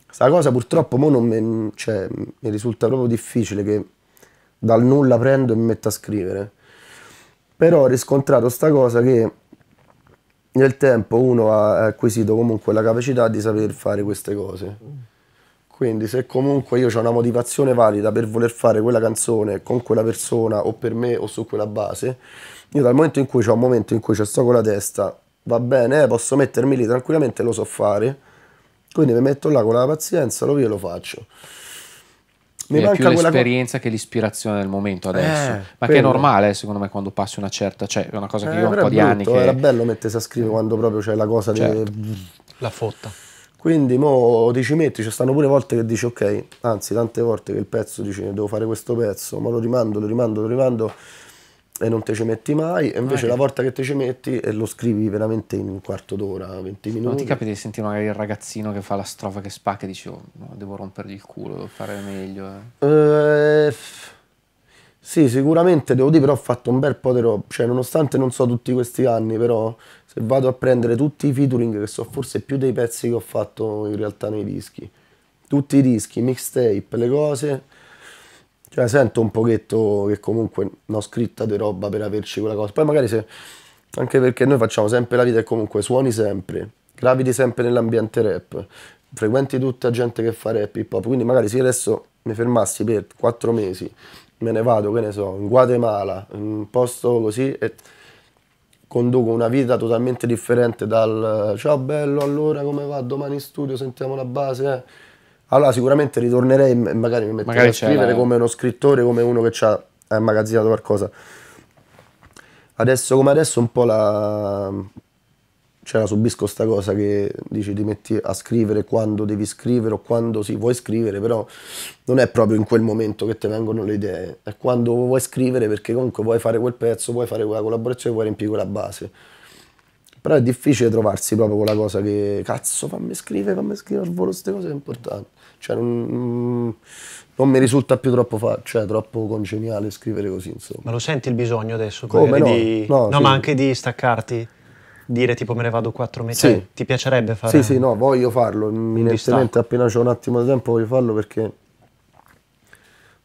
Sta cosa purtroppo mo non mi, cioè, mi risulta proprio difficile che dal nulla prendo e mi metto a scrivere. Però ho riscontrato questa cosa che nel tempo uno ha acquisito comunque la capacità di saper fare queste cose. Quindi se comunque io ho una motivazione valida per voler fare quella canzone con quella persona o per me o su quella base, io dal momento in cui c'è un momento in cui ci sto con la testa, va bene, eh, posso mettermi lì tranquillamente, lo so fare. Quindi mi metto là con la pazienza, lo vedo e lo faccio. Mi è manca più l'esperienza co- che l'ispirazione del momento eh, adesso. Eh, ma che è normale, eh, secondo me, quando passi una certa. Cioè, è una cosa che eh, io ho un po' di anni. Che... Era bello mettersi a scrivere quando proprio c'è la cosa certo. di. La fotta. Quindi mo ti ci metti, ci stanno pure volte che dici ok, anzi tante volte che il pezzo dici devo fare questo pezzo, ma lo rimando, lo rimando, lo rimando e non te ci metti mai, e invece ah, la volta che te ci metti e eh, lo scrivi veramente in un quarto d'ora, 20 minuti. Non ti capita di sentire magari il ragazzino che fa la strofa che spacca e dici oh, no, devo rompergli il culo, devo fare meglio. Eh. Eh, sì, sicuramente devo dire, però ho fatto un bel po' di roba, cioè nonostante non so tutti questi anni, però se vado a prendere tutti i featuring che so forse più dei pezzi che ho fatto in realtà nei dischi, tutti i dischi, mixtape, le cose cioè sento un pochetto che comunque non ho scritta di roba per averci quella cosa. Poi magari se, anche perché noi facciamo sempre la vita e comunque suoni sempre, graviti sempre nell'ambiente rap, frequenti tutta gente che fa rap hip hop, quindi magari se io adesso mi fermassi per quattro mesi, me ne vado, che ne so, in Guatemala, in un posto così e conduco una vita totalmente differente dal ciao bello, allora come va, domani in studio sentiamo la base, eh allora sicuramente ritornerei e magari mi metterei a scrivere come uno scrittore, come uno che ci ha immagazzinato qualcosa. Adesso come adesso un po' la... Cioè la subisco sta cosa che dici ti metti a scrivere quando devi scrivere o quando sì, vuoi scrivere, però non è proprio in quel momento che ti vengono le idee, è quando vuoi scrivere perché comunque vuoi fare quel pezzo, vuoi fare quella collaborazione, vuoi riempire quella base. Però è difficile trovarsi proprio quella cosa che cazzo fammi scrivere, fammi scrivere al volo queste cose importanti. Cioè non, mm, non mi risulta più troppo, fa- cioè, troppo congeniale scrivere così insomma. Ma lo senti il bisogno adesso? Come no? Di... No, no sì. ma anche di staccarti? Dire tipo me ne vado quattro mesi? Cioè, sì. Ti piacerebbe farlo? Sì, sì, no, voglio farlo. Imminentemente appena c'ho un attimo di tempo voglio farlo perché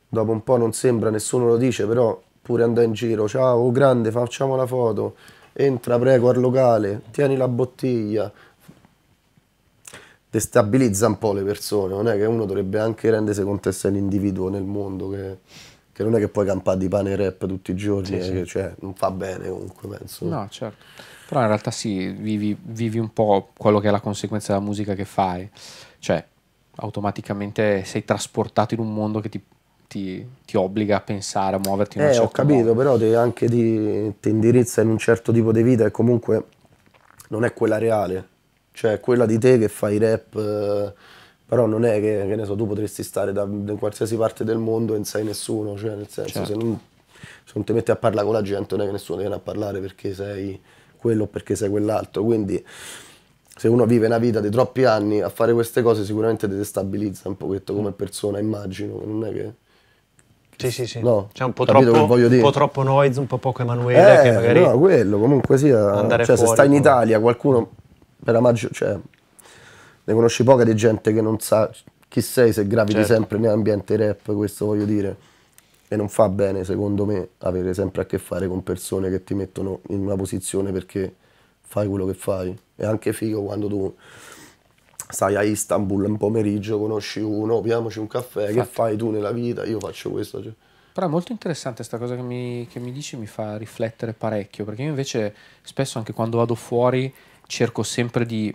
dopo un po' non sembra, nessuno lo dice, però pure andare in giro, ciao grande facciamo la foto entra prego al locale, tieni la bottiglia, destabilizza un po' le persone, non è che uno dovrebbe anche rendersi conto essere un individuo nel mondo che, che, non è che puoi campare di pane e rap tutti i giorni, sì, eh, sì. Cioè, non fa bene comunque penso. No, certo. Però in realtà sì, vivi, vivi un po' quello che è la conseguenza della musica che fai, cioè automaticamente sei trasportato in un mondo che ti ti, ti, obbliga a pensare, a muoverti in eh, un certo ho capito, modo. però ti, anche ti, ti indirizza in un certo tipo di vita e comunque non è quella reale. Cioè, quella di te che fai rap... Eh, però non è che, che, ne so, tu potresti stare da, da qualsiasi parte del mondo e non sai nessuno, cioè nel senso certo. se, non, se, non, ti metti a parlare con la gente non è che nessuno ti viene a parlare perché sei quello o perché sei quell'altro, quindi se uno vive una vita di troppi anni a fare queste cose sicuramente ti destabilizza un pochetto come persona, immagino, non è che... Sì, sì, sì. No, C'è un po' troppo, un po troppo noise, un po' poco Emanuele. Eh, che magari no, quello comunque sia. Cioè, fuori, se stai in Italia, qualcuno per la maggior, cioè, ne conosci poca di gente che non sa chi sei se graviti certo. sempre nell'ambiente rap, questo voglio dire. E non fa bene, secondo me, avere sempre a che fare con persone che ti mettono in una posizione perché fai quello che fai. È anche figo quando tu stai a Istanbul un pomeriggio, conosci uno, piamoci un caffè, Infatti. che fai tu nella vita? Io faccio questo. Cioè. Però è molto interessante questa cosa che mi, che mi dici, mi fa riflettere parecchio, perché io invece spesso anche quando vado fuori cerco sempre di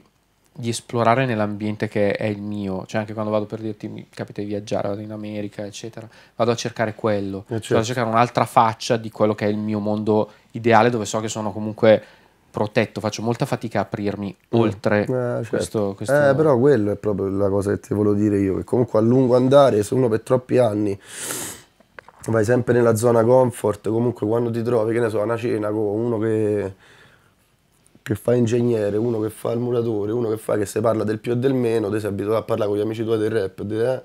di esplorare nell'ambiente che è il mio, cioè anche quando vado per dirti mi capita di viaggiare, vado in America, eccetera, vado a cercare quello, certo. vado a certo. cercare un'altra faccia di quello che è il mio mondo ideale dove so che sono comunque protetto, faccio molta fatica a aprirmi mm. oltre eh, certo. questo, eh, questo, Eh, però quello è proprio la cosa che ti volevo dire io, che comunque a lungo andare, se uno per troppi anni vai sempre nella zona comfort, comunque quando ti trovi, che ne so, a una cena con uno che, che fa ingegnere, uno che fa il muratore, uno che fa che se parla del più e del meno, te sei abituato a parlare con gli amici tuoi del rap, te, eh?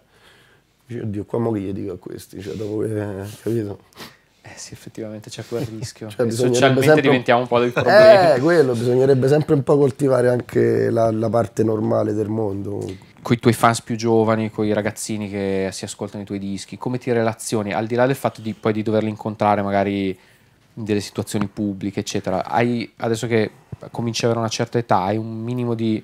Dici, oddio, qua mo che gli dico a questi, cioè dopo che, capito? Eh sì, effettivamente c'è quel [LAUGHS] rischio. cioè, eh, socialmente sempre... diventiamo un po' del problema. Eh, quello, bisognerebbe sempre un po' coltivare anche la, la parte normale del mondo. Con i tuoi fans più giovani, con i ragazzini che si ascoltano i tuoi dischi, come ti relazioni? Al di là del fatto di poi di doverli incontrare magari in delle situazioni pubbliche, eccetera, hai, adesso che cominci ad avere una certa età, hai un minimo di...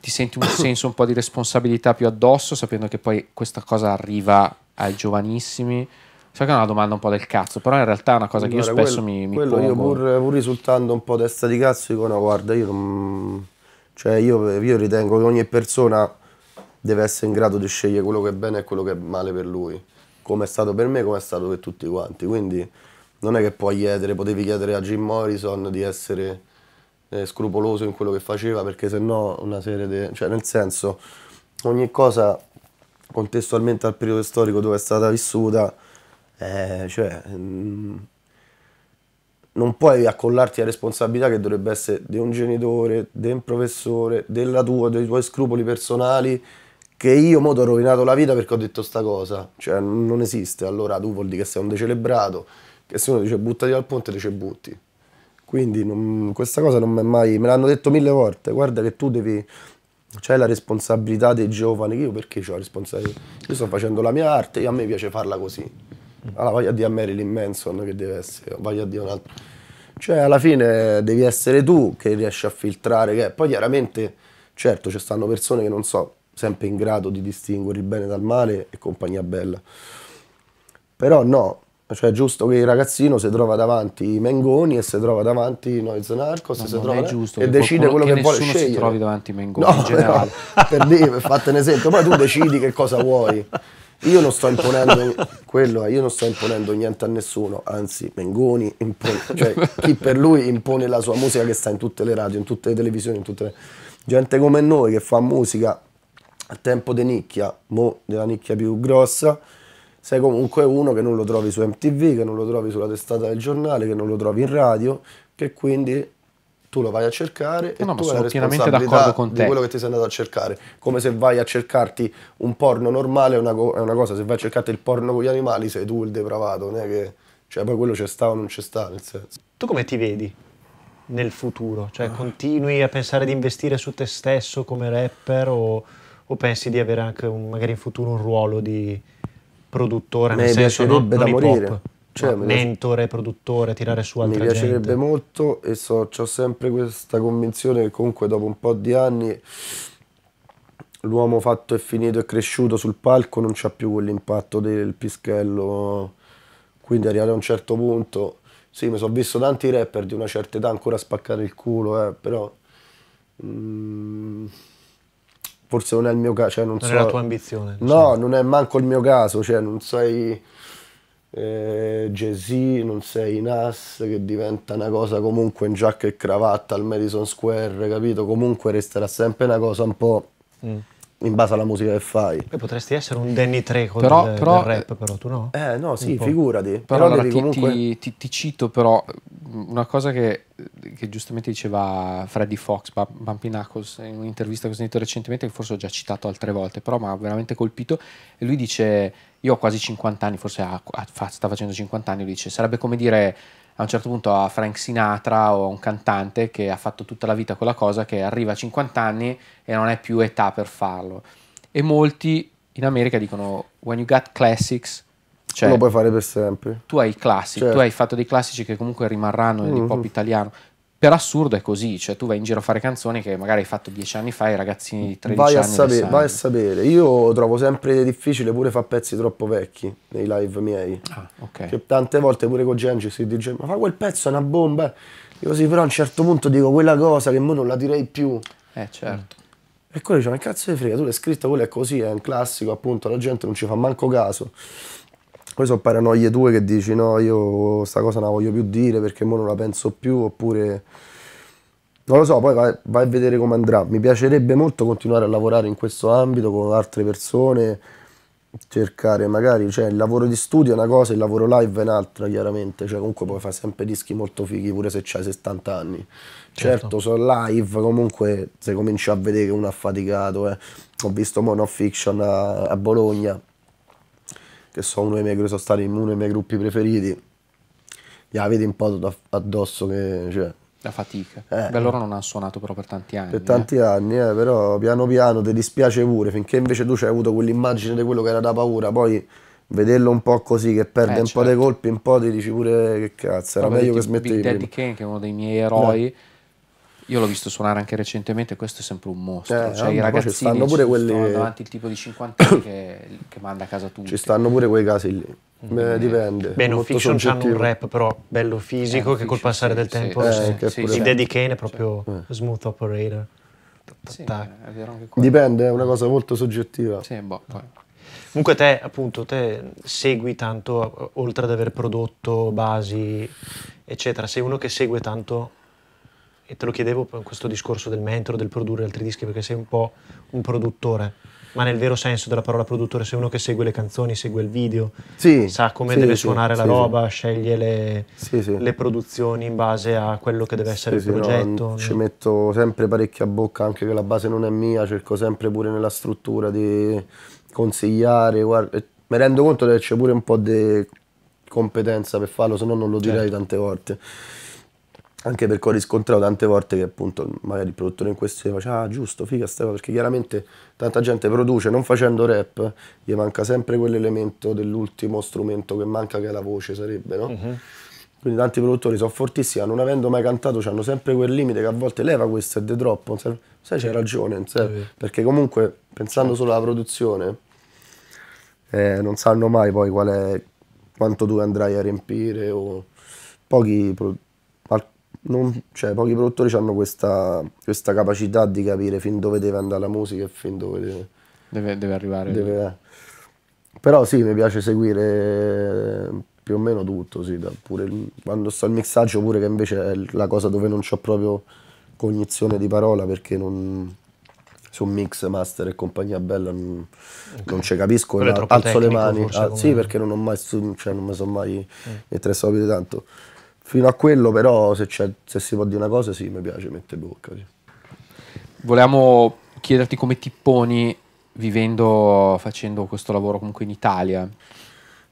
ti senti un [COUGHS] senso un po' di responsabilità più addosso, sapendo che poi questa cosa arriva ai giovanissimi? So che è una domanda un po' del cazzo, però in realtà è una cosa che io spesso quel, mi, mi quello pongo. Io pur, pur, risultando un po' testa di cazzo dico no, guarda, io non... Cioè io, io ritengo che ogni persona deve essere in grado di scegliere quello che è bene e quello che è male per lui. Come è stato per me, come è stato per tutti quanti. Quindi non è che puoi chiedere, potevi chiedere a Jim Morrison di essere eh, scrupoloso in quello che faceva, perché se no una serie di... De... Cioè nel senso, ogni cosa contestualmente al periodo storico dove è stata vissuta eh, cioè, mh, mm, non puoi accollarti a responsabilità che dovrebbe essere di un genitore, di un professore, della tua, dei tuoi scrupoli personali, che io mo ti ho rovinato la vita perché ho detto sta cosa. Cioè, non esiste. Allora tu vuol dire che sei un decelebrato, che se uno dice buttati dal ponte, dice butti. Quindi non, questa cosa non mi è mai... Me l'hanno detto mille volte, guarda che tu devi... C'è la responsabilità dei giovani, io perché ho la responsabilità? Io sto facendo la mia arte e a me piace farla così. Allora, voglio dire a Marilyn Manson che deve essere, voglio dire un altro. Cioè, alla fine devi essere tu che riesci a filtrare. Che poi chiaramente, certo, ci stanno persone che non so, sempre in grado di distinguere il bene dal male e compagnia bella. Però no, cioè è giusto che il ragazzino si trova davanti i Mengoni e si trova davanti Noiz Narcos no, e, e decide quello che, che vuole scegliere. Non si trovi davanti i Mengoni [LAUGHS] no, in generale. No, per dire, fate un esempio, poi tu decidi che cosa vuoi. Io non sto imponendo quello, eh, io non sto imponendo niente a nessuno, anzi Mengoni impone, cioè chi per lui impone la sua musica che sta in tutte le radio, in tutte le televisioni, in tutte le... gente come noi che fa musica a tempo di nicchia, mo della nicchia più grossa, sei comunque uno che non lo trovi su MTV, che non lo trovi sulla testata del giornale, che non lo trovi in radio, che quindi tu lo vai a cercare no, e no, tu hai pienamente con te. di quello che ti sei andato a cercare. Come se vai a cercarti un porno normale è una, è una cosa, se vai a cercarti il porno con gli animali sei tu il depravato, non è che... Cioè poi quello c'è sta o non c'è sta, nel senso. Tu come ti vedi nel futuro? Cioè ah. continui a pensare di investire su te stesso come rapper o, o pensi di avere anche un, magari in futuro un ruolo di produttore? Me nel senso, non, da non morire. hip cioè, mentore, produttore, tirare su altre Mi piacerebbe gente. molto e so, ho sempre questa convinzione che comunque dopo un po' di anni l'uomo fatto e finito e cresciuto sul palco non c'ha più quell'impatto del pischello. Quindi arrivare a un certo punto, sì, mi sono visto tanti rapper di una certa età ancora spaccare il culo, eh, però... Mm, forse non è il mio caso. Cioè non, non so, è la tua ambizione. No, cioè. non è manco il mio caso, cioè non sei eh, jay non sei Nas, che diventa una cosa comunque in giacca e cravatta al Madison Square, capito? Comunque resterà sempre una cosa un po'... Mm in base alla musica che fai. Poi potresti essere un Danny Treco però, del, però, del rap, però tu no? Eh no, sì, figurati. Però, però allora, ti, comunque... ti, ti, ti, cito però una cosa che, che giustamente diceva Freddy Fox, Pampinacos, in un'intervista che ho sentito recentemente, che forse ho già citato altre volte, però mi ha veramente colpito, e lui dice, io ho quasi 50 anni, forse ha, ha, sta facendo 50 anni, lui dice, sarebbe come dire a un certo punto a Frank Sinatra o a un cantante che ha fatto tutta la vita quella cosa che arriva a 50 anni e non è più età per farlo. E molti in America dicono when you got classics cioè, lo puoi fare per sempre. Tu hai i classici, certo. tu hai fatto dei classici che comunque rimarranno nell'hip hop mm -hmm. italiano per assurdo è così, cioè tu vai in giro a fare canzoni che magari hai fatto dieci anni fa ai ragazzini di 13 vai anni. A sapere, vai a sapere, io trovo sempre difficile pure fare pezzi troppo vecchi nei live miei. Ah, ok. Che tante volte pure con Genji si dice ma fa quel pezzo è una bomba. Io così però a un certo punto dico quella cosa che mo non la direi più. Eh certo. E quello dice ma cazzo di frega, tu l'hai scritto, quello è così, è un classico appunto, la gente non ci fa manco caso poi sono paranoie tue che dici no, io sta cosa non la voglio più dire perché ora non la penso più, oppure non lo so, poi vai, vai a vedere come andrà. Mi piacerebbe molto continuare a lavorare in questo ambito con altre persone, cercare magari, cioè il lavoro di studio è una cosa, il lavoro live è un'altra chiaramente, cioè comunque puoi fare sempre dischi molto fighi pure se hai 70 anni. Certo, certo sono live, comunque se cominci a vedere che uno ha faticato, eh. ho visto mo no fiction a, a Bologna, che so, uno dei miei, sono stati uno dei miei gruppi preferiti, gli avete un po' addosso che... Cioè, la fatica. Eh. Beh, loro non hanno suonato però per tanti anni. Per tanti eh. anni, eh, però piano piano ti dispiace pure, finché invece tu hai avuto quell'immagine di quello che era da paura, poi vederlo un po' così che perde eh, un certo. po' dei certo. colpi, un po' ti dici pure che cazzo, era Come meglio che smettevi. Big Daddy Kane, che è uno dei miei eroi. No eh. Io l'ho visto suonare anche recentemente, questo è sempre un mostro. Eh, cioè, i ragazzini stanno pure quelli... sono davanti il tipo di 50 [COUGHS] che, che manda a casa tutti. Ci stanno pure quei casi lì. Mm. Beh, dipende. Beh, non fiction hanno un rap però bello fisico eh, che col passare sì, del tempo eh, sì, sì, eh, sì, sì, Daddy Kane è proprio eh. smooth operator. Sì, dipende, è una cosa molto soggettiva. Sì, boh, Comunque te appunto te segui tanto oltre ad aver prodotto basi eccetera, sei uno che segue tanto e te lo chiedevo in questo discorso del mentore, del produrre altri dischi, perché sei un po' un produttore, ma nel vero senso della parola produttore, sei uno che segue le canzoni, segue il video, sì, sa come sì, deve sì, suonare la roba, sceglie le, le, produzioni in base a quello che deve essere il progetto. No, ci metto sempre parecchio a bocca, anche che la base non è mia, cerco sempre pure nella struttura di consigliare, guarda, mi rendo conto che c'è pure un po' di competenza per farlo, se no non lo direi certo. tante volte anche perché ho riscontrato tante volte che appunto magari il produttore in questione faceva ah giusto, figa sta cosa, perché chiaramente tanta gente produce non facendo rap, gli manca sempre quell'elemento dell'ultimo strumento che manca che è la voce sarebbe, no? Uh-huh. Quindi tanti produttori sono fortissimi, non avendo mai cantato hanno sempre quel limite che a volte leva questo e de troppo, sai c'è ragione, sai? perché comunque pensando solo alla produzione eh, non sanno mai poi qual è, quanto tu andrai a riempire o pochi produttori non, cioè, pochi produttori hanno questa, questa, capacità di capire fin dove deve andare la musica e fin dove deve, deve, deve arrivare. Deve, eh. però sì, mi piace seguire eh, più o meno tutto, sì, il, quando sto al mixaggio pure che invece è la cosa dove non ho proprio cognizione di parola perché non, su mix, master e compagnia bella non, okay. non ci capisco, alzo tecnico, le mani, ah, sì perché non ho mai, cioè, non mi sono mai eh. interessato più di tanto. Fino a quello però se, se si può dire una cosa sì, mi piace mette bocca. Sì. Volevamo chiederti come ti poni vivendo, facendo questo lavoro comunque in Italia.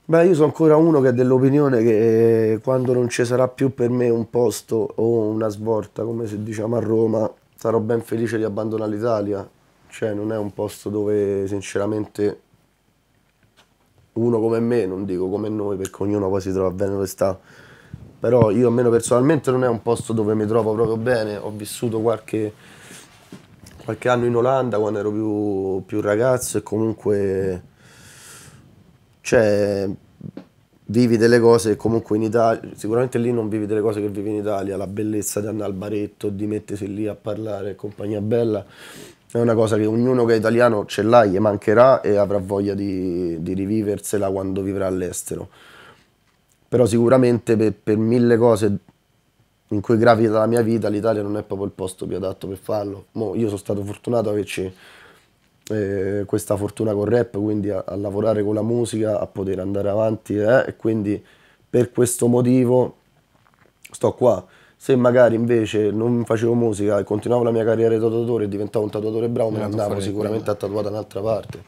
Beh, io sono ancora uno che è dell'opinione che eh, quando non ci sarà più per me un posto o una svolta, come se diciamo a Roma, sarò ben felice di abbandonare l'Italia. Cioè, non è un posto dove sinceramente uno come me, non dico come noi, perché ognuno poi si trova bene dove sta, però io almeno personalmente non è un posto dove mi trovo proprio bene, ho vissuto qualche, qualche anno in Olanda quando ero più, più ragazzo e comunque cioè, vivi delle cose che comunque in Italia, sicuramente lì non vivi delle cose che vivi in Italia, la bellezza di andare al baretto, di mettersi lì a parlare, compagnia bella, è una cosa che ognuno che è italiano ce l'ha, gli mancherà e avrà voglia di, di riviversela quando vivrà all'estero però sicuramente per, per mille cose in cui gravita la mia vita l'Italia non è proprio il posto più adatto per farlo. Mo io sono stato fortunato ad averci eh, questa fortuna con rap, quindi a, a, lavorare con la musica, a poter andare avanti eh, e quindi per questo motivo sto qua. Se magari invece non facevo musica e continuavo la mia carriera di tatuatore e diventavo un tatuatore bravo, me ne andavo sicuramente a tatuare da un'altra parte.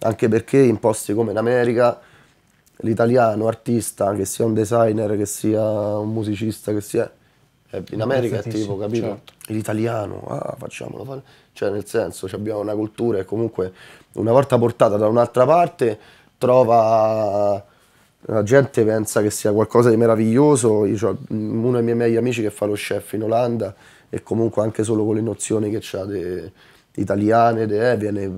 Anche perché in posti come in America l'italiano artista, che sia un designer, che sia un musicista, che sia... Eh, in America è tipo, capito? Certo. L'italiano, ah, facciamolo fare. Cioè, nel senso, abbiamo una cultura e comunque, una volta portata da un'altra parte, trova... La gente pensa che sia qualcosa di meraviglioso. Io ho mm, uno dei miei miei amici che fa lo chef in Olanda e comunque anche solo con le nozioni che ha de, italiane, de, eh, viene,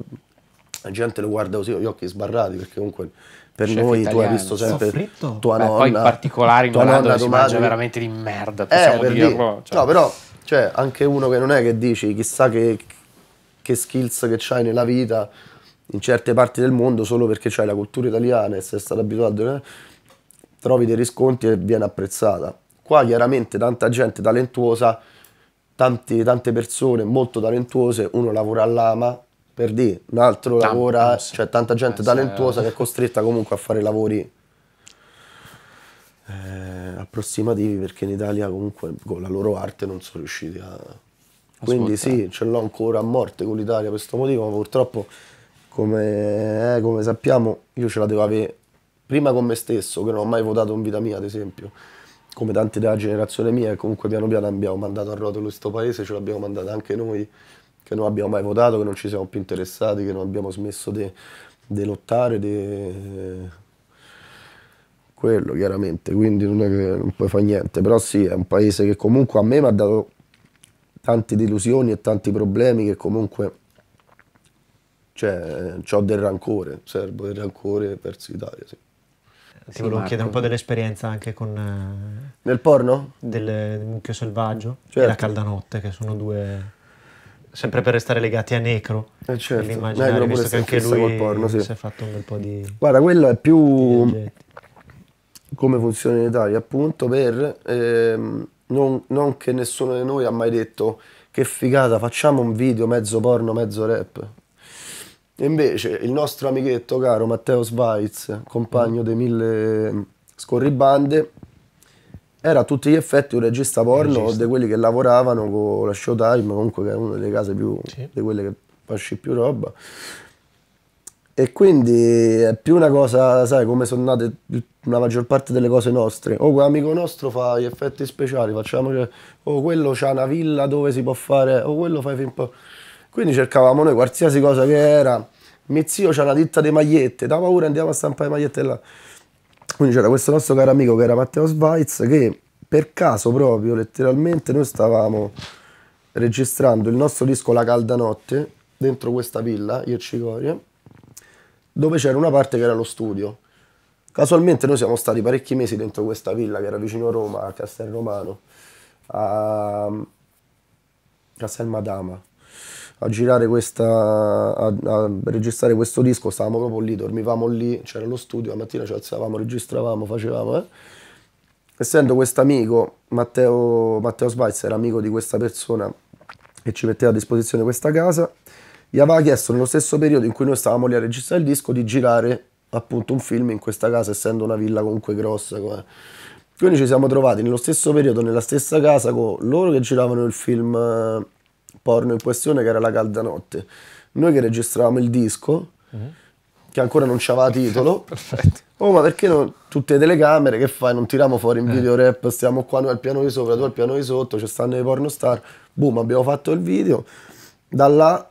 la gente lo guarda così con gli occhi sbarrati perché comunque per Chef noi italiano. tu hai visto sempre Soffritto? tua Beh, Poi in particolare in Olanda si mangia veramente di merda, eh, possiamo eh, dirlo. Cioè. No, però cioè, anche uno che non è che dici chissà che, che skills che hai nella vita in certe parti del mondo solo perché c'hai la cultura italiana e sei stato abituato, eh, trovi dei riscontri e viene apprezzata. Qua chiaramente tanta gente talentuosa, tanti, tante persone molto talentuose, uno lavora all'ama, per di un altro Tanto, lavora, sì. cioè tanta gente eh, talentuosa sì. che è costretta comunque a fare lavori eh, approssimativi perché in Italia comunque con la loro arte non sono riusciti a... Quindi Ascolta. sì, ce l'ho ancora a morte con l'Italia per questo motivo, ma purtroppo come, eh, come sappiamo io ce la devo avere prima con me stesso, che non ho mai votato in vita mia ad esempio, come tanti della generazione mia, che comunque piano piano abbiamo mandato a rotolo questo paese, ce l'abbiamo mandata anche noi che non abbiamo mai votato, che non ci siamo più interessati, che non abbiamo smesso di lottare, de... quello chiaramente, quindi non è che non puoi fare niente, però sì, è un paese che comunque a me mi ha dato tante delusioni e tanti problemi che comunque cioè, ho del rancore, serbo del rancore verso l'Italia, sì. Ti volevo Marco. chiedere un po' dell'esperienza anche con... Eh, Nel porno? Del Mucchio Selvaggio certo. e la calda notte, che sono due sempre per restare legati a Necro. Eh certo, Necro visto che anche lui porno, sì. si è fatto un bel po' di... Guarda, quello è più come funziona in Italia, appunto, per... Ehm, non, non, che nessuno di noi ha mai detto che figata, facciamo un video mezzo porno, mezzo rap. invece il nostro amichetto caro Matteo Svaiz, compagno mm. dei mille scorribande, era a tutti gli effetti un regista porno regista. di quelli che lavoravano con la Showtime, comunque che è una delle case più sì. di quelle che facci più roba. E quindi è più una cosa, sai, come sono nate la maggior parte delle cose nostre. O oh, quell'amico nostro fa gli effetti speciali, facciamo che, o oh, quello c'ha una villa dove si può fare, o oh, quello fa i film. Quindi cercavamo noi qualsiasi cosa che era. Mio zio c'ha una ditta di magliette, da paura andiamo a stampare magliette là. Quindi c'era questo nostro caro amico che era Matteo Svaiz che per caso proprio, letteralmente, noi stavamo registrando il nostro disco La Calda Notte dentro questa villa, io ci Cicoria, dove c'era una parte che era lo studio. Casualmente noi siamo stati parecchi mesi dentro questa villa che era vicino a Roma, a Castel Romano, a mm, Castel Madama, a girare questa, a, a, registrare questo disco, stavamo proprio lì, dormivamo lì, c'era lo studio, la mattina ci alzavamo, registravamo, facevamo. Eh? Essendo questo amico, Matteo, Matteo Sbaizza era amico di questa persona che ci metteva a disposizione questa casa, gli aveva chiesto nello stesso periodo in cui noi stavamo lì a registrare il disco di girare appunto un film in questa casa, essendo una villa comunque grossa. Com'è. Quindi ci siamo trovati nello stesso periodo, nella stessa casa, con loro che giravano il film eh, porno in questione che era La Calda Notte. Noi che registravamo il disco, mm -hmm. che ancora non c'aveva titolo, oh ma perché non, tutte le telecamere, che fai, non tiriamo fuori in eh. video rap, stiamo qua noi al piano di sopra, tu al piano di sotto, ci stanno i star, boom, abbiamo fatto il video, da là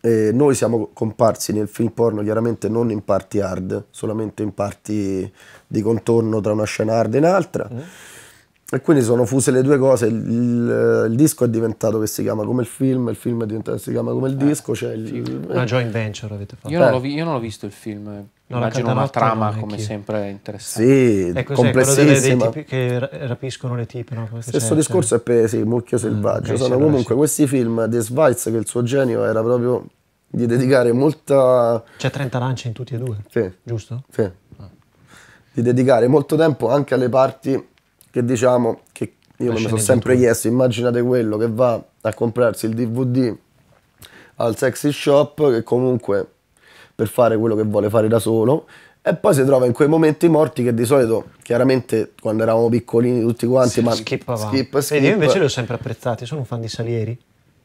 eh, noi siamo comparsi nel film porno chiaramente non in parti hard, solamente in parti di contorno tra una scena hard e un'altra. Mm. E quindi sono fuse le due cose, il, il, il, disco è diventato che si chiama come il film, il film è diventato che si chiama come il eh, disco. Eh, cioè il, Una joint venture avete fatto. Io, eh. non, l'ho, io non l'ho visto il film, non immagino una trama come sempre interessante. Sì, è complessissima. Dei tipi che rapiscono le tipe. No? Stesso cioè discorso è per sì, Mucchio mm, Selvaggio, mm, sono comunque questi film di Schweiz che il suo genio era proprio di dedicare molta... C'è 30 lanci in tutti e due, sì. giusto? Sì. Ah. Di dedicare molto tempo anche alle parti che diciamo che io mi sono sempre chiesto, immaginate quello che va a comprarsi il DVD al sexy shop che comunque per fare quello che vuole fare da solo e poi si trova in quei momenti morti che di solito, chiaramente, quando eravamo piccolini tutti quanti, si, ma skip, skip, skip. Vedi, io invece li ho sempre apprezzati, sono un fan di Salieri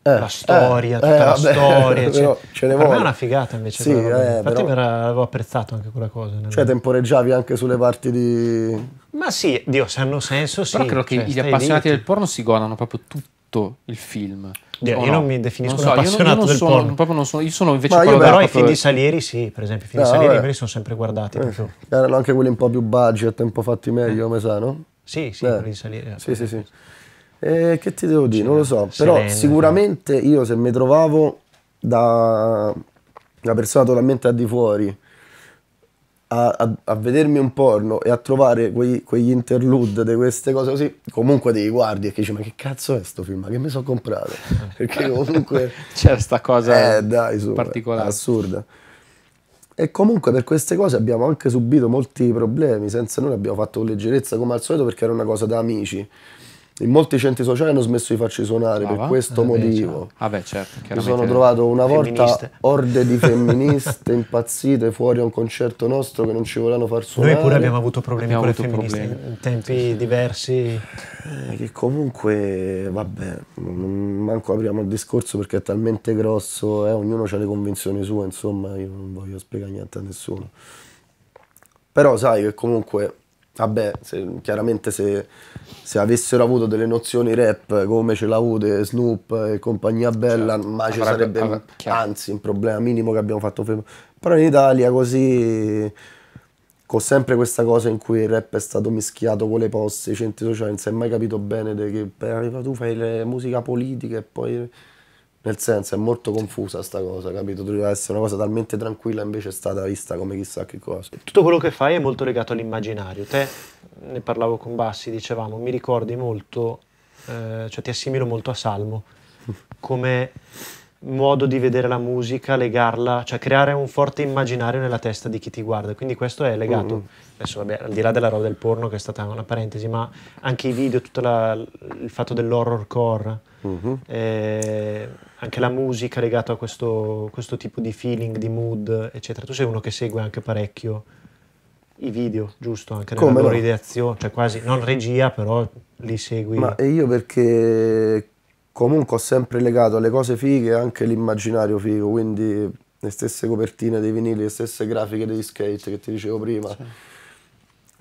eh, la storia, eh, tutta eh, la storia. [LAUGHS] Cioè, ce ne per vuole. è una figata invece. Sì, però, eh, Infatti però... avevo apprezzato anche quella cosa. Cioè temporeggiavi anche sulle parti di... Ma sì, Dio, se hanno senso sì. Però credo cioè, che gli appassionati lì, del porno si godano proprio tutto il film. Io, no? non mi definisco non so, appassionato io non, io non del sono, porno. Proprio non sono, io sono invece quello Però i film di Salieri sì, per esempio. I film di ah, Salieri me li sono sempre guardati. Eh, erano anche quelli un po' più budget, un po' fatti meglio, mm. me sa, no? Sì, sì, eh. quelli di Salieri. Sì, sì, sì. Eh, che ti devo dire, non lo so, però Serena, sicuramente no? io se mi trovavo da una persona totalmente al di fuori a, a, a, vedermi un porno e a trovare quei, quegli interlude di queste cose così, comunque ti guardi e dici ma che cazzo è sto film, che mi sono comprato? [LAUGHS] Perché comunque... C'è questa cosa eh, dai, su, particolare. Assurda. E comunque per queste cose abbiamo anche subito molti problemi, senza noi abbiamo fatto con leggerezza come al solito perché era una cosa da amici in molti centri sociali hanno smesso di farci suonare ah, per va? questo eh, motivo. Cioè, ah beh, certo, Mi sono trovato una volta orde di [LAUGHS] femministe impazzite fuori a un concerto nostro che non ci volevano far suonare. Noi pure abbiamo avuto problemi abbiamo con avuto le femministe problemi. in tempi diversi. Eh, che comunque, vabbè, non manco apriamo il discorso perché è talmente grosso, eh, ognuno ha le convinzioni sue, insomma, io non voglio spiegare niente a nessuno. Però sai che comunque Vabbè, se, chiaramente se, se, avessero avuto delle nozioni rap come ce l'ha avuto Snoop e compagnia bella, cioè, ma ci sarebbe avrebbe, anzi un problema minimo che abbiamo fatto fermo. Però in Italia così con sempre questa cosa in cui il rap è stato mischiato con le poste, i centri sociali, non si è mai capito bene che tu fai le musica politica e poi nel senso è molto confusa sta cosa, capito? Doveva essere una cosa talmente tranquilla invece è stata vista come chissà che cosa. Tutto quello che fai è molto legato all'immaginario. Te, ne parlavo con Bassi, dicevamo, mi ricordi molto, eh, cioè ti assimilo molto a Salmo, come modo di vedere la musica, legarla, cioè creare un forte immaginario nella testa di chi ti guarda. Quindi questo è legato. Mm. Adesso, vabbè, al di là della roba del porno, che è stata una parentesi, ma anche i video, tutto la, il fatto dell'horrorcore Uh-huh. Eh, anche la musica legata a questo, questo, tipo di feeling, di mood, eccetera. Tu sei uno che segue anche parecchio i video, giusto? Anche nella Come loro no? ideazione, cioè quasi, non regia, però li segui. Ma io perché comunque ho sempre legato alle cose fighe anche l'immaginario figo, quindi le stesse copertine dei vinili, le stesse grafiche degli skate che ti dicevo prima. Sì.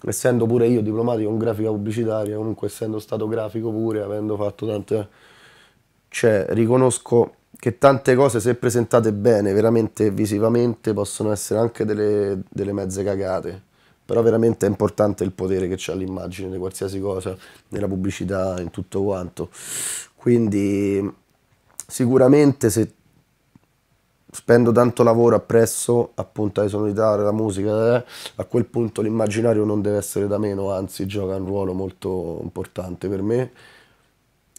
Essendo pure io diplomatico in grafica pubblicitaria, comunque essendo stato grafico pure, avendo fatto tante cioè riconosco che tante cose se presentate bene, veramente visivamente, possono essere anche delle, delle mezze cagate, però veramente è importante il potere che c'ha l'immagine di qualsiasi cosa, nella pubblicità, in tutto quanto. Quindi sicuramente se spendo tanto lavoro appresso appunto alle sonorità, alla musica, eh, a quel punto l'immaginario non deve essere da meno, anzi gioca un ruolo molto importante per me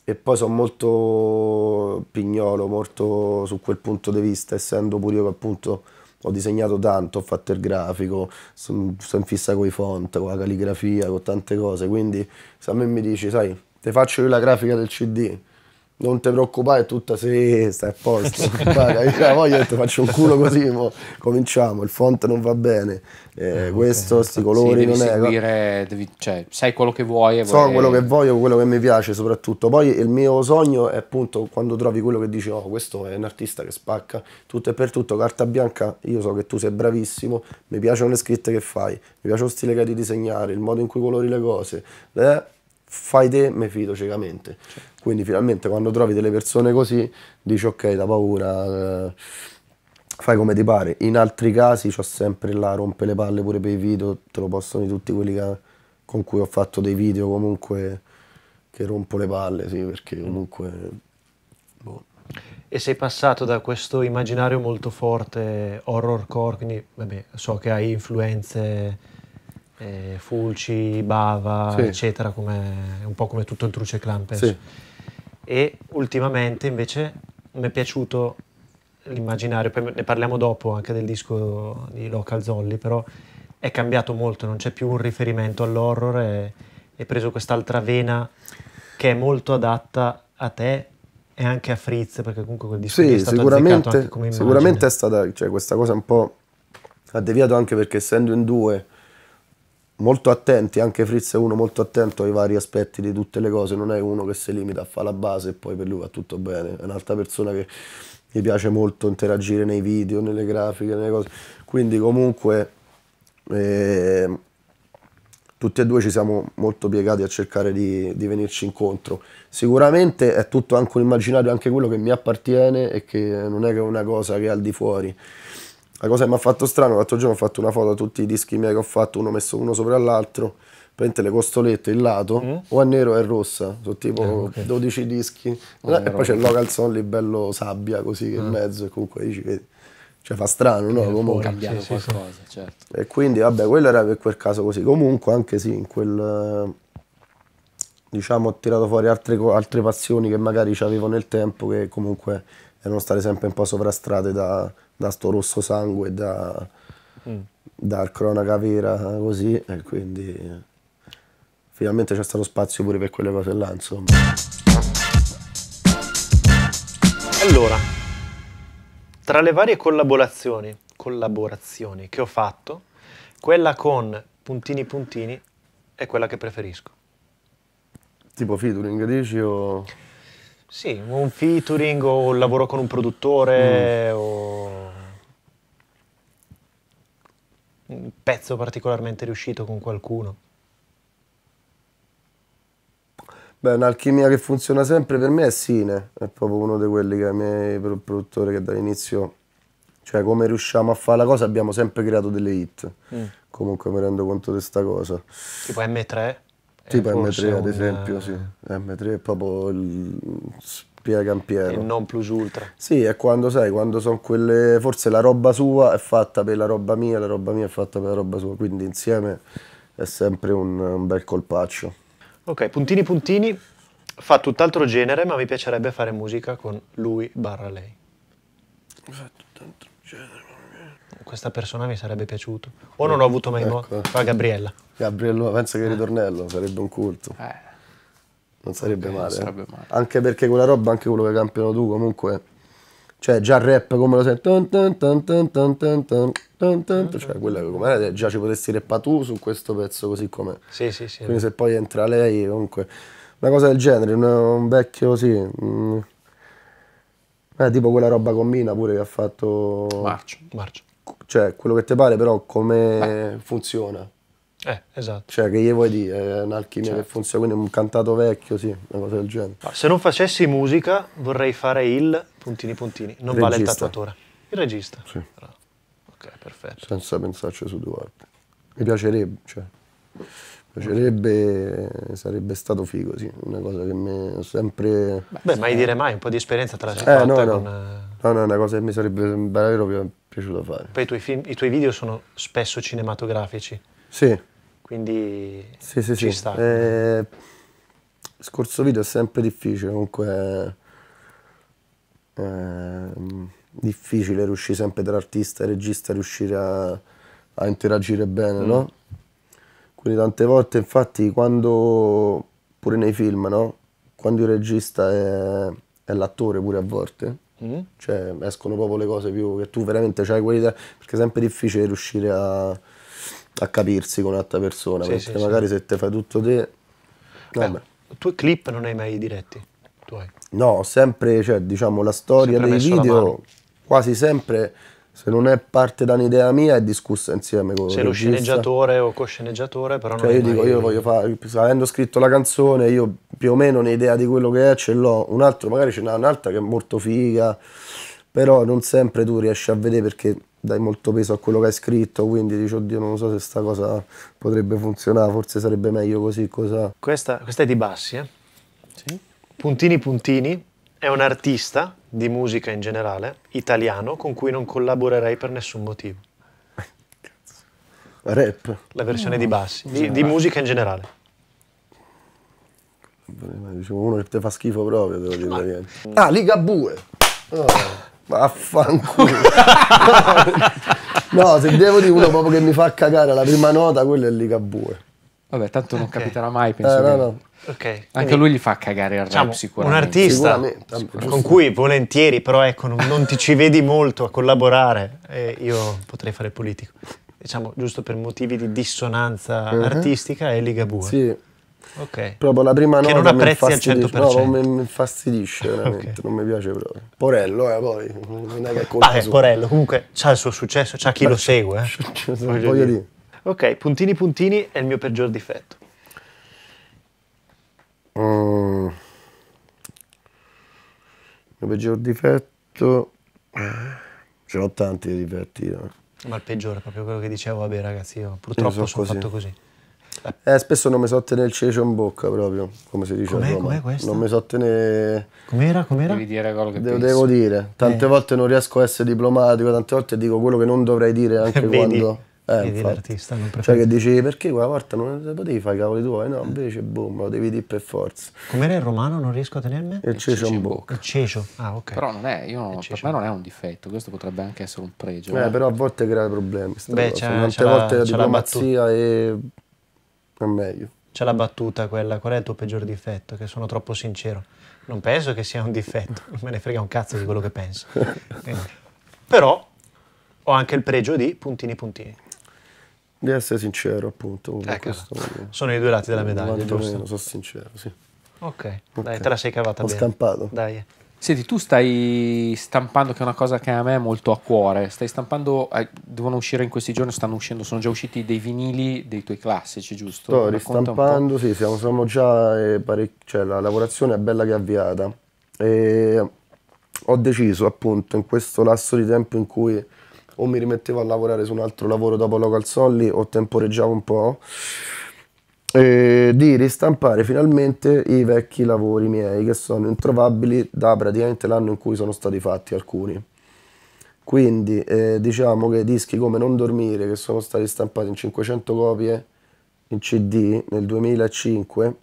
e poi sono molto pignolo, molto su quel punto di vista, essendo pure io che appunto ho disegnato tanto, ho fatto il grafico, sono son in fissa con i font, con la calligrafia, con tante cose, quindi se a me mi dici, sai, ti faccio io la grafica del CD, non ti preoccupare, è tutta sì, stai a posto. Guarda, poi io ti faccio un culo così, mo, cominciamo, il font non va bene, eh, eh, questo, questi okay. colori sì, non seguire, è... Devi, cioè, sai quello che vuoi. so vuoi... quello che voglio, quello che mi piace soprattutto. Poi il mio sogno è appunto quando trovi quello che dici, oh questo è un artista che spacca tutto e per tutto, carta bianca, io so che tu sei bravissimo, mi piacciono le scritte che fai, mi piace lo stile che hai di disegnare, il modo in cui colori le cose. Eh, fai te, mi fido ciecamente. Certo. Quindi finalmente quando trovi delle persone così, dici ok, da paura, eh, fai come ti pare. In altri casi ho sempre là, rompe le palle pure per i video, te lo possono di tutti quelli che, con cui ho fatto dei video comunque che rompo le palle, sì, perché mm. comunque... Boh. E sei passato da questo immaginario molto forte horrorcore, quindi vabbè, so che hai influenze eh, Fulci, Bava, sì. eccetera, come, un po' come tutto il Truce Clan, penso. Sì. E ultimamente invece mi è piaciuto l'immaginario, poi ne parliamo dopo anche del disco di Local Zolli, però è cambiato molto, non c'è più un riferimento all'horror, è, è preso quest'altra vena che è molto adatta a te e anche a Fritz, perché comunque quel disco sì, è stato sicuramente, come Sicuramente è stata, cioè, questa cosa un po' ha deviato anche perché essendo in due molto attenti, anche Fritz è uno molto attento ai vari aspetti di tutte le cose, non è uno che si limita a fare la base e poi per lui va tutto bene, è un'altra persona che gli piace molto interagire nei video, nelle grafiche, nelle cose, quindi comunque eh, tutti e due ci siamo molto piegati a cercare di, di venirci incontro, sicuramente è tutto anche un immaginario, anche quello che mi appartiene e che non è che è una cosa che è al di fuori, la cosa che mi ha fatto strano, l'altro giorno ho fatto una foto di tutti i dischi miei che ho fatto, uno messo uno sopra l'altro, prende le costolette, il lato, mm. o è nero o è rossa, sono tipo eh, okay. 12 dischi, oh, e poi c'è il local son bello sabbia così mm. in mezzo e comunque dici che Cioè fa strano, no? Comunque. Eh, Cambiare sì, qualcosa, sì. certo. E quindi vabbè, quello era per quel caso così. Comunque anche sì, in quel diciamo ho tirato fuori altre, altre passioni che magari avevo nel tempo che comunque erano state sempre un po' sovrastrate da, da sto rosso sangue, da, mm. da cronaca vera così e quindi finalmente c'è stato spazio pure per quelle cose là insomma. Allora, tra le varie collaborazioni, collaborazioni che ho fatto, quella con puntini puntini è quella che preferisco. Tipo featuring dici o... Sì, un featuring o un lavoro con un produttore mm. o un pezzo particolarmente riuscito con qualcuno? Beh, un'alchimia che funziona sempre per me è Sine, è proprio uno di quelli che è il mio produttore che dall'inizio, cioè come riusciamo a fare la cosa abbiamo sempre creato delle hit, mm. comunque mi rendo conto di questa cosa. Tipo M3? Tipo eh, M3 ad esempio, un... sì. M3 è proprio il Pia Campiero. E non plus ultra. Sì, è quando sai, quando sono quelle, forse la roba sua è fatta per la roba mia, la roba mia è fatta per la roba sua, quindi insieme è sempre un, un bel colpaccio. Ok, puntini puntini, fa tutt'altro genere, ma mi piacerebbe fare musica con lui barra lei. Fa tutt'altro genere. Questa persona mi sarebbe piaciuto. O non ho avuto mai ecco. Fa Gabriella. Gabriella, pensa che il ritornello sarebbe un culto. Eh non sarebbe, okay, male, non sarebbe male. Anche perché quella roba, anche quello che campiono tu, comunque. Cioè, già il rap come lo sento. Cioè, quella che come già ci potresti rappare tu su questo pezzo così com'è. Sì, sì, sì. Quindi se poi entra lei, comunque. Una cosa del genere, un, un vecchio, sì. Mh. Eh, tipo quella roba con Mina pure che ha fatto. Marcio, Marcio. Cioè, quello che ti pare, però come Beh. funziona. Eh, esatto. Cioè, che gli vuoi dire? È un'alchimia certo. che funziona, quindi un cantato vecchio, sì, una cosa del genere. se non facessi musica, vorrei fare il puntini puntini. Non regista. vale il tatuatore. Il regista. Sì. Bravo. Ok, perfetto. Senza pensarci su due volte. Mi piacerebbe, cioè. Mi piacerebbe, sarebbe stato figo, sì. Una cosa che mi ho sempre. Beh, mai dire mai, un po' di esperienza tra la eh, no, no. Con... No, eh, no, è una cosa che mi sarebbe davvero piaciuto fare. Poi i tuoi, film, i tuoi video sono spesso cinematografici. Sì quindi sì, sì, ci sì. sta. Eh, scorso video è sempre difficile, comunque eh, difficile riuscire sempre tra artista e regista a riuscire a, a interagire bene, mm. no? Quindi tante volte infatti quando, pure nei film, no? Quando il regista è, è l'attore pure a volte, mm. cioè escono proprio le cose più che tu veramente hai qualità, perché è sempre difficile riuscire a a capirsi con un'altra persona, sì, perché sì, magari sì. se te fai tutto te... No, Beh, tu clip non hai mai diretti? Tuoi. No, sempre, cioè, diciamo, la storia sempre dei video, quasi sempre, se non è parte da un'idea mia, è discussa insieme con Sei lo sceneggiatore o co-sceneggiatore, però cioè, non io dico, mai... io voglio fare, avendo scritto la canzone, io più o meno un'idea di quello che è, ce l'ho, un altro, magari ce n'è un'altra che è molto figa, però non sempre tu riesci a vedere perché dai molto peso a quello che hai scritto, quindi dici oddio non so se sta cosa potrebbe funzionare, forse sarebbe meglio così, cosa... Questa, questa è di Bassi, eh? Sì. Puntini Puntini è un artista di musica in generale, italiano, con cui non collaborerei per nessun motivo. Cazzo. Rap. La versione no. di Bassi, di, di musica in generale. Dicevo uno che ti fa schifo proprio, devo dire. Ah, Ligabue! Oh. Vaffanculo. [LAUGHS] no, se devo dire uno proprio che mi fa cagare la prima nota, quello è Ligabue. Vabbè, tanto non capiterà mai, eh, penso. Eh, no, no. Okay. Anche lui gli fa cagare il rap, diciamo, sicuramente. Un artista sicuramente, sicuramente. con cui volentieri, però ecco, non, non, ti ci vedi molto a collaborare. Eh, io potrei fare politico. Diciamo, giusto per motivi di dissonanza uh mhm. -huh. artistica, è Ligabue. Sì. Okay. Proprio la prima nota che non apprezzi al 100%. No, mi, infastidisce [LAUGHS] veramente, okay. non mi piace proprio. Porello, eh, poi non è che è colpa ah, Porello, comunque ha il suo successo, c'ha chi lo [LAUGHS] segue. Eh. Voglio dire. Ok, puntini puntini è il mio peggior difetto. Mm. Il mio peggior difetto... Eh, ce l'ho tanti difetti. Eh. Ma il peggiore è proprio quello che dicevo, vabbè ragazzi, io purtroppo io so sono così. fatto così. Eh, spesso non mi so tenere il cecio in bocca proprio, come si dice com'è, a Com'è questo? Non mi so tenere... Com'era, com'era? Devi dire quello che devo, Devo dire. Tante eh. volte non riesco a essere diplomatico, tante volte dico quello che non dovrei dire anche [LAUGHS] Vedi. quando... Eh, Vedi l'artista, non Cioè che dici, perché quella volta non te potevi fare i cavoli tuoi? No, invece, boom, lo devi dire per forza. Com'era il romano, non riesco a tenerne? Il, il cecio, in bocca. Il cecio, ah ok. Però non è, io, per me non è un difetto, questo potrebbe anche essere un pregio. Eh, eh. però a volte crea problemi. Beh, c'è, Tante volte la diplomazia e è meglio. C'è la battuta quella, qual è il tuo peggior difetto? Che sono troppo sincero. Non penso che sia un difetto, non me ne frega un cazzo di quello che penso. [LAUGHS] Però ho anche il pregio di puntini puntini. Di essere sincero, appunto. Ecco. Sono i due lati della medaglia, giusto? Meno, sono sincero, sì. Ok, okay. dai, te la sei cavata ho bene. Ho scampato. Dai. Senti, tu stai stampando, che è una cosa che a me è molto a cuore, stai stampando, eh, devono uscire in questi giorni, stanno uscendo, sono già usciti dei vinili dei tuoi classici, giusto? Sto ristampando, sì, siamo, siamo già, eh, cioè, la lavorazione è bella che è avviata. E ho deciso appunto in questo lasso di tempo in cui o mi rimettevo a lavorare su un altro lavoro dopo Local Solly o temporeggiavo un po' eh, di ristampare finalmente i vecchi lavori miei che sono introvabili da praticamente l'anno in cui sono stati fatti alcuni. Quindi eh, diciamo che dischi come Non Dormire che sono stati stampati in 500 copie in CD nel 2005,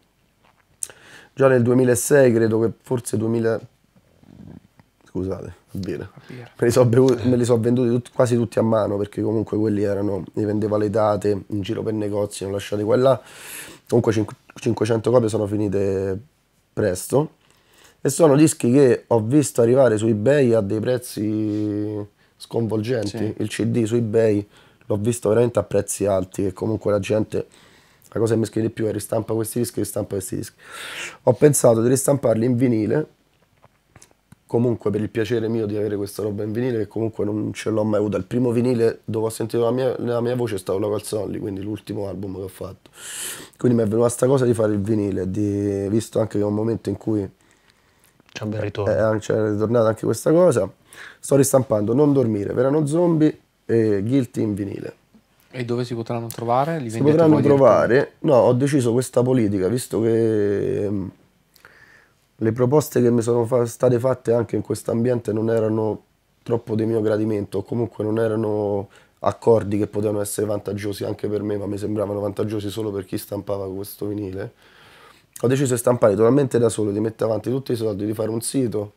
già nel 2006 credo che forse 2000, scusate, birra. birra. Me, li so bevuti, eh. me li so venduti tutti, quasi tutti a mano perché comunque quelli erano, li vendeva le date, in giro per negozi, non ho lasciati qua e là. Comunque 500 copie sono finite presto e sono dischi che ho visto arrivare su eBay a dei prezzi sconvolgenti. Sì. Il CD su eBay l'ho visto veramente a prezzi alti e comunque la gente la cosa che mi scrive di più è ristampa questi dischi, ristampa questi dischi. Ho pensato di ristamparli in vinile comunque per il piacere mio di avere questa roba in vinile che comunque non ce l'ho mai avuta. Il primo vinile dove ho sentito la mia, la mia voce è stato La Calzolli, quindi l'ultimo album che ho fatto. Quindi mi è venuta questa cosa di fare il vinile, di, visto anche che è un momento in cui c'è un bel ritorno. Eh, c'è cioè, ritornata anche questa cosa. Sto ristampando Non dormire, Verano Zombie e Guilty in vinile. E dove si potranno trovare? Li si potranno trovare? No, ho deciso questa politica, visto che mm, le proposte che mi sono fa state fatte anche in questo ambiente non erano troppo di mio gradimento, o comunque non erano accordi che potevano essere vantaggiosi anche per me, ma mi sembravano vantaggiosi solo per chi stampava questo vinile. Ho deciso di stampare totalmente da solo, di mettere avanti tutti i soldi, di fare un sito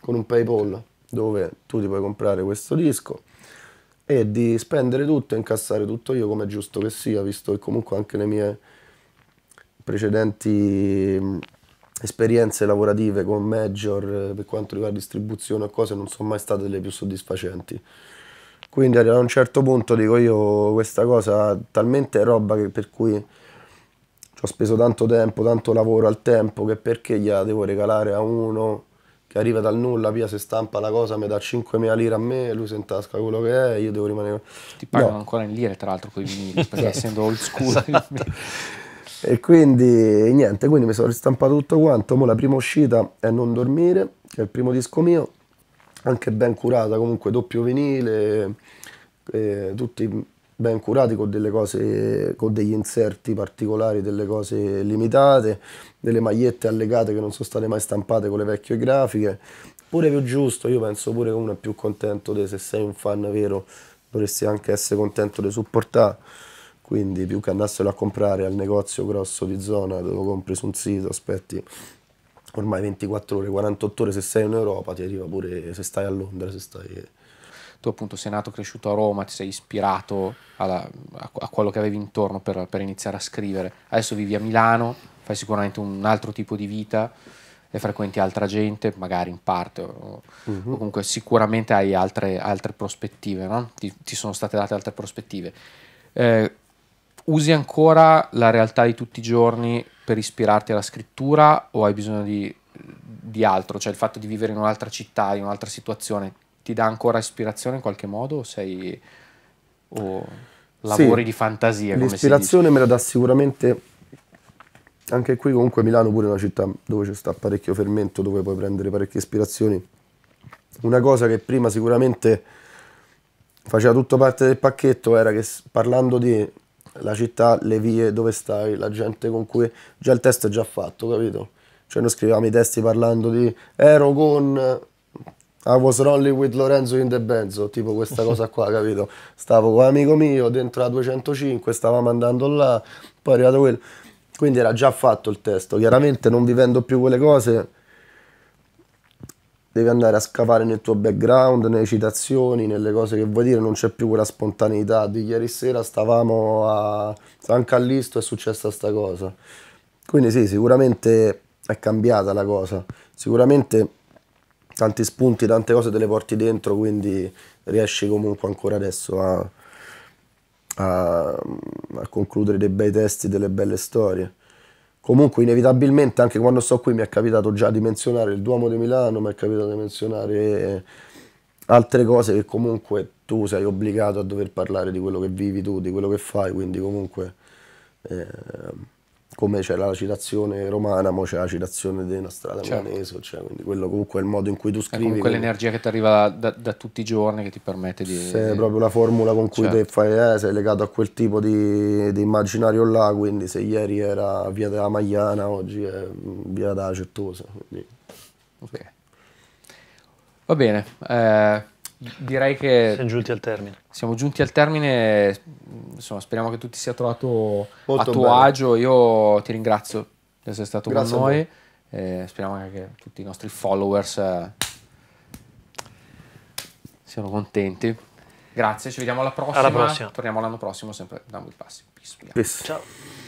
con un PayPal dove tu ti puoi comprare questo disco e di spendere tutto e incassare tutto io come è giusto che sia, visto che comunque anche le mie precedenti esperienze lavorative con Major eh, per quanto riguarda distribuzione e cose non sono mai state le più soddisfacenti. Quindi a un certo punto dico io questa cosa talmente roba che per cui ho speso tanto tempo, tanto lavoro al tempo che perché gliela devo regalare a uno che arriva dal nulla, via se stampa la cosa, mi dà 5.000 lire a me, lui si intasca quello che è, io devo rimanere... Ti pagano no. ancora in lire tra l'altro con i vinili, [LAUGHS] perché esatto. essendo old school... esatto. E quindi niente, quindi mi sono ristampato tutto quanto. Mo la prima uscita è Non dormire, che è il primo disco mio, anche ben curata, comunque doppio vinile, eh, tutti ben curati con delle cose, con degli inserti particolari, delle cose limitate, delle magliette allegate che non sono state mai stampate con le vecchie grafiche. Pure più giusto, io penso pure che uno è più contento di se sei un fan vero, dovresti anche essere contento di supportare quindi più che andassero a comprare al negozio grosso di zona dove lo compri su un sito, aspetti ormai 24 ore, 48 ore se sei in Europa, ti arriva pure se stai a Londra, se stai... Tu appunto sei nato, cresciuto a Roma, ti sei ispirato alla, a, a, quello che avevi intorno per, per iniziare a scrivere. Adesso vivi a Milano, fai sicuramente un altro tipo di vita e frequenti altra gente, magari in parte, o, uh -huh. o mhm. comunque sicuramente hai altre, altre prospettive, no? ti, ti, sono state date altre prospettive. Eh, usi ancora la realtà di tutti i giorni per ispirarti alla scrittura o hai bisogno di, di altro? Cioè il fatto di vivere in un'altra città, in un'altra situazione, ti dà ancora ispirazione in qualche modo o sei... O lavori sì, di fantasia. L'ispirazione me la dà sicuramente anche qui comunque Milano pure è una città dove c'è sta parecchio fermento, dove puoi prendere parecchie ispirazioni. Una cosa che prima sicuramente faceva tutto parte del pacchetto era che parlando di la città, le vie, dove stai, la gente con cui... Già il testo è già fatto, capito? Cioè noi scrivevamo i testi parlando di ero con... I was rolling with Lorenzo in the Benzo, tipo questa [LAUGHS] cosa qua, capito? Stavo con un amico mio dentro la 205, stavamo andando là, poi è arrivato quello. Quindi era già fatto il testo. Chiaramente non vivendo più quelle cose devi andare a scavare nel tuo background, nelle citazioni, nelle cose che vuoi dire, non c'è più quella spontaneità di ieri sera stavamo a San Callisto è successa sta cosa. Quindi sì, sicuramente è cambiata la cosa, sicuramente tanti spunti, tante cose te le porti dentro, quindi riesci comunque ancora adesso a, a, a concludere dei bei testi, delle belle storie comunque inevitabilmente anche quando sto qui mi è capitato già di menzionare il Duomo di Milano, mi è capitato di menzionare eh, altre cose che comunque tu sei obbligato a dover parlare di quello che vivi tu, di quello che fai, quindi comunque... Eh, come c'era la citazione romana, mo c'è la citazione di una strada certo. milanese, cioè, quindi quello comunque è il modo in cui tu eh, scrivi. È comunque come... l'energia che ti arriva da, da, tutti i giorni che ti permette di... Se è proprio la formula con cui certo. te fai, eh, sei legato a quel tipo di, di, immaginario là, quindi se ieri era via della Magliana, oggi è mm, via della Certosa. Quindi... Ok. Va bene. Eh direi che siamo giunti al termine. Siamo giunti al termine, insomma, speriamo che tu ti sia trovato Molto a tuo bello. agio. Io ti ringrazio di essere stato Grazie con noi. Eh, speriamo anche che tutti i nostri followers eh, siano contenti. Grazie, ci vediamo alla prossima. Alla prossima. Torniamo l'anno prossimo sempre da Will Passi. Peace. Peace. Ciao.